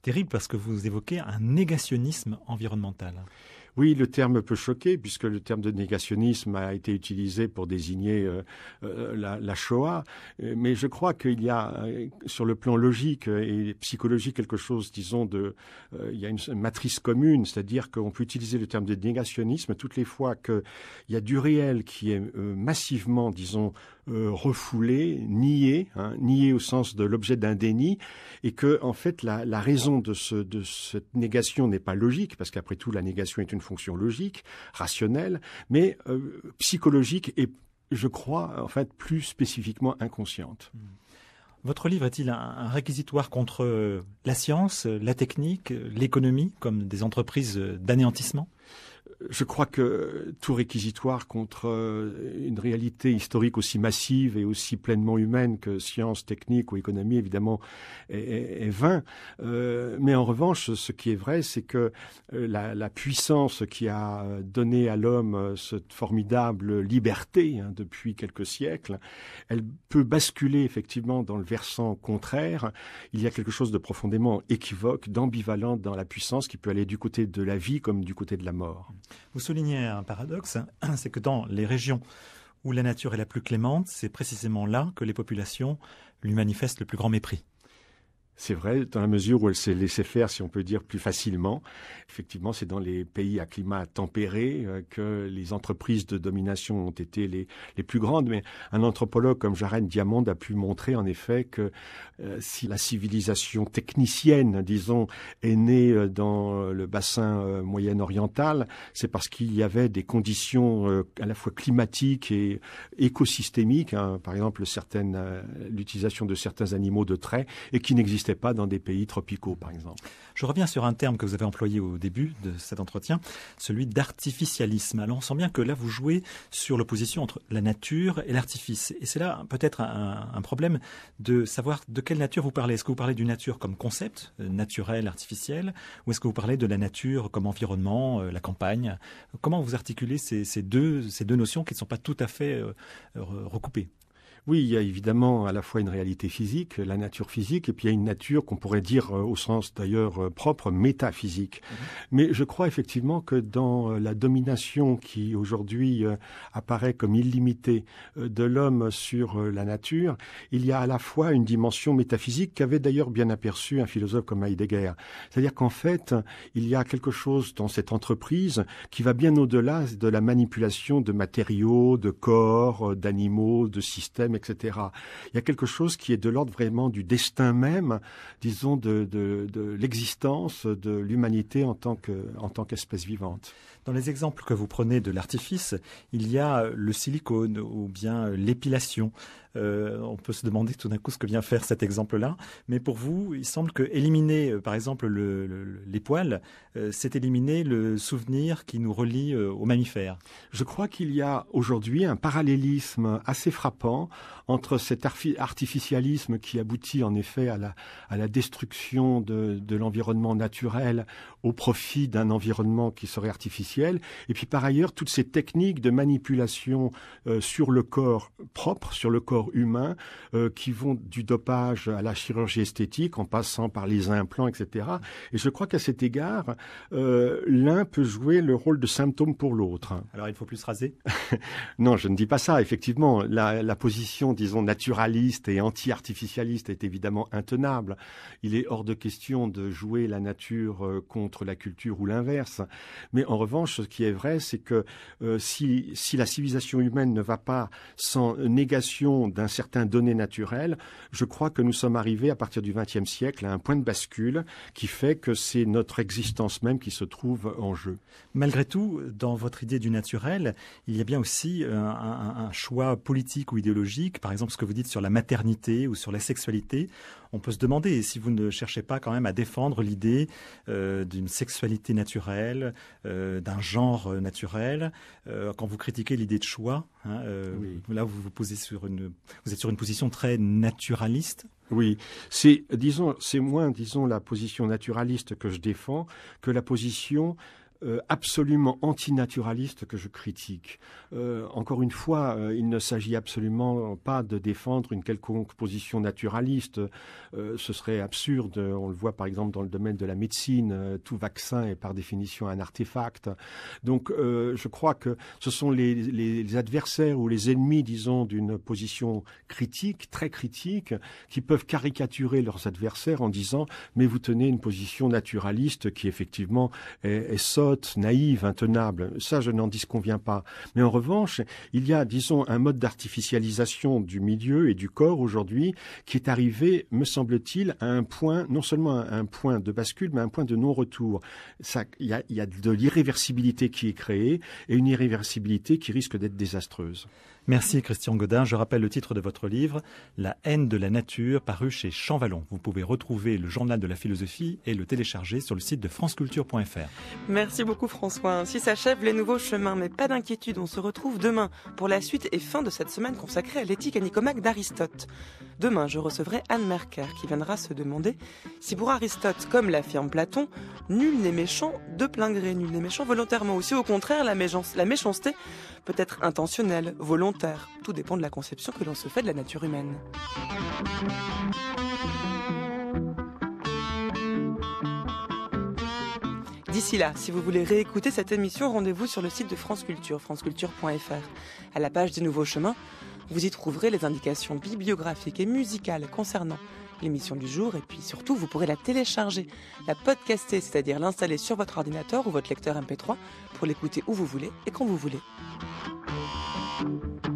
terrible parce que vous évoquez un négationnisme environnemental. Oui, le terme peut choquer, puisque le terme de négationnisme a été utilisé pour désigner euh, euh, la, Shoah, euh, mais je crois qu'il y a, sur le plan logique et psychologique, quelque chose, disons, de... il y a une, une matrice commune, c'est-à-dire qu'on peut utiliser le terme de négationnisme toutes les fois qu'il y a du réel qui est massivement, disons, euh, refoulé, nié, hein, nié au sens de l'objet d'un déni, et que en fait la, raison de, cette négation n'est pas logique, parce qu'après tout la négation est une fonction logique, rationnelle, mais euh, psychologique et je crois en fait plus spécifiquement inconsciente. Hmm. Votre livre est-il un réquisitoire contre euh, la science, la technique, l'économie comme des entreprises d'anéantissement je crois que tout réquisitoire contre euh, une réalité historique aussi massive et aussi pleinement humaine que science, technique ou économie, évidemment, est, vain. Euh, mais en revanche, ce qui est vrai, c'est que euh, la, puissance qui a donné à l'homme cette formidable liberté hein, depuis quelques siècles, elle peut basculer effectivement dans le versant contraire. Il y a quelque chose de profondément équivoque, d'ambivalent dans la puissance qui peut aller du côté de la vie comme du côté de la mort. Vous soulignez un paradoxe, [CLEARS THROAT] c'est que dans les régions où la nature est la plus clémente, c'est précisément là que les populations lui manifestent le plus grand mépris. C'est vrai, dans la mesure où elle s'est laissée faire, si on peut dire, plus facilement. Effectivement, c'est dans les pays à climat tempéré euh, que les entreprises de domination ont été les, plus grandes. Mais un anthropologue comme Jaren Diamond a pu montrer, en effet, que euh, si la civilisation technicienne, disons, est née euh, dans le bassin moyen-oriental, c'est parce qu'il y avait des conditions à la fois climatiques et écosystémiques, hein. par exemple certaines, l'utilisation de certains animaux de trait, et qui n'existaient pas dans des pays tropicaux, par exemple. Je reviens sur un terme que vous avez employé au début de cet entretien, celui d'artificialisme. Alors on sent bien que là, vous jouez sur l'opposition entre la nature et l'artifice. Et c'est là peut-être un, problème de savoir de quelle nature vous parlez. Est-ce que vous parlez d'une nature comme concept, euh, naturel, artificiel, ou est-ce que vous parlez de la nature comme environnement, euh, la campagne Comment vous articulez ces, ces deux notions qui ne sont pas tout à fait euh, recoupées oui, il y a évidemment à la fois une réalité physique, la nature physique, et puis il y a une nature qu'on pourrait dire euh, au sens d'ailleurs euh, propre, métaphysique. Mhm. Mais je crois effectivement que dans euh, la domination qui aujourd'hui apparaît comme illimitée de l'homme sur la nature, il y a à la fois une dimension métaphysique qu'avait d'ailleurs bien aperçu un philosophe comme Heidegger. C'est-à-dire qu'en fait, il y a quelque chose dans cette entreprise qui va bien au-delà de la manipulation de matériaux, de corps, d'animaux, de systèmes, il y a quelque chose qui est de l'ordre vraiment du destin même, disons, de, l'existence de l'humanité en tant qu'espèce vivante. Dans les exemples que vous prenez de l'artifice, il y a le silicone ou bien l'épilation. Euh, on peut se demander tout d'un coup ce que vient faire cet exemple-là. Mais pour vous, il semble que éliminer, euh, par exemple, les poils, euh, c'est éliminer le souvenir qui nous relie aux mammifères. Je crois qu'il y a aujourd'hui un parallélisme assez frappant entre cet artificialisme qui aboutit en effet à la, destruction de l'environnement naturel au profit d'un environnement qui serait artificiel, et puis par ailleurs toutes ces techniques de manipulation sur le corps propre, sur le corps humains euh, qui vont du dopage à la chirurgie esthétique en passant par les implants, etc. Et je crois qu'à cet égard, euh, l'un peut jouer le rôle de symptôme pour l'autre. Alors il faut plus raser [LAUGHS] Non, je ne dis pas ça. Effectivement, la, position, disons, naturaliste et anti-artificialiste est évidemment intenable. Il est hors de question de jouer la nature euh, contre la culture ou l'inverse. Mais en revanche, ce qui est vrai, c'est que si, si la civilisation humaine ne va pas sans négation d'un certain donné naturel, je crois que nous sommes arrivés à partir du XXe siècle à un point de bascule qui fait que c'est notre existence même qui se trouve en jeu. Malgré tout, dans votre idée du naturel, il y a bien aussi euh, un, un choix politique ou idéologique, par exemple ce que vous dites sur la maternité ou sur la sexualité on peut se demander si vous ne cherchez pas quand même à défendre l'idée euh, d'une sexualité naturelle, euh, d'un genre euh, naturel. quand vous critiquez l'idée de choix, hein, là vous vous posez sur une, vous êtes sur une position très naturaliste. Oui, c'est disons, c'est moins disons la position naturaliste que je défends que la position euh, absolument antinaturaliste que je critique. Euh, encore une fois, euh, il ne s'agit absolument pas de défendre une quelconque position naturaliste. ce serait absurde. On le voit par exemple dans le domaine de la médecine. Tout vaccin est par définition un artefact. Donc je crois que ce sont les, adversaires ou les ennemis, disons, d'une position critique, très critique, qui peuvent caricaturer leurs adversaires en disant mais vous tenez une position naturaliste qui effectivement est, est naïve, intenable. Ça, je n'en disconviens pas. Mais en revanche, il y a, disons, un mode d'artificialisation du milieu et du corps aujourd'hui qui est arrivé, me semble-t-il, à un point, non seulement à un point de bascule, mais à un point de non-retour. Il y a, de l'irréversibilité qui est créée et une irréversibilité qui risque d'être désastreuse. Merci Christian Godin. Je rappelle le titre de votre livre, La haine de la nature, paru chez Champvallon. Vous pouvez retrouver le journal de la philosophie et le télécharger sur le site de franceculture.fr. Merci beaucoup François. Ainsi s'achève les nouveaux chemins, mais pas d'inquiétude, on se retrouve demain pour la suite et fin de cette semaine consacrée à l'éthique à d'Aristote. Demain, je recevrai Anne Merker qui viendra se demander si pour Aristote, comme l'affirme Platon, nul n'est méchant de plein gré, nul n'est méchant volontairement, ou si au contraire la, la méchanceté peut être intentionnelle, volontaire tout dépend de la conception que l'on se fait de la nature humaine. D'ici là, si vous voulez réécouter cette émission, rendez-vous sur le site de France Culture, franceculture.fr. À la page des nouveaux chemins, vous y trouverez les indications bibliographiques et musicales concernant l'émission du jour et puis surtout vous pourrez la télécharger, la podcaster, c'est-à-dire l'installer sur votre ordinateur ou votre lecteur MP3 pour l'écouter où vous voulez et quand vous voulez. Thank you.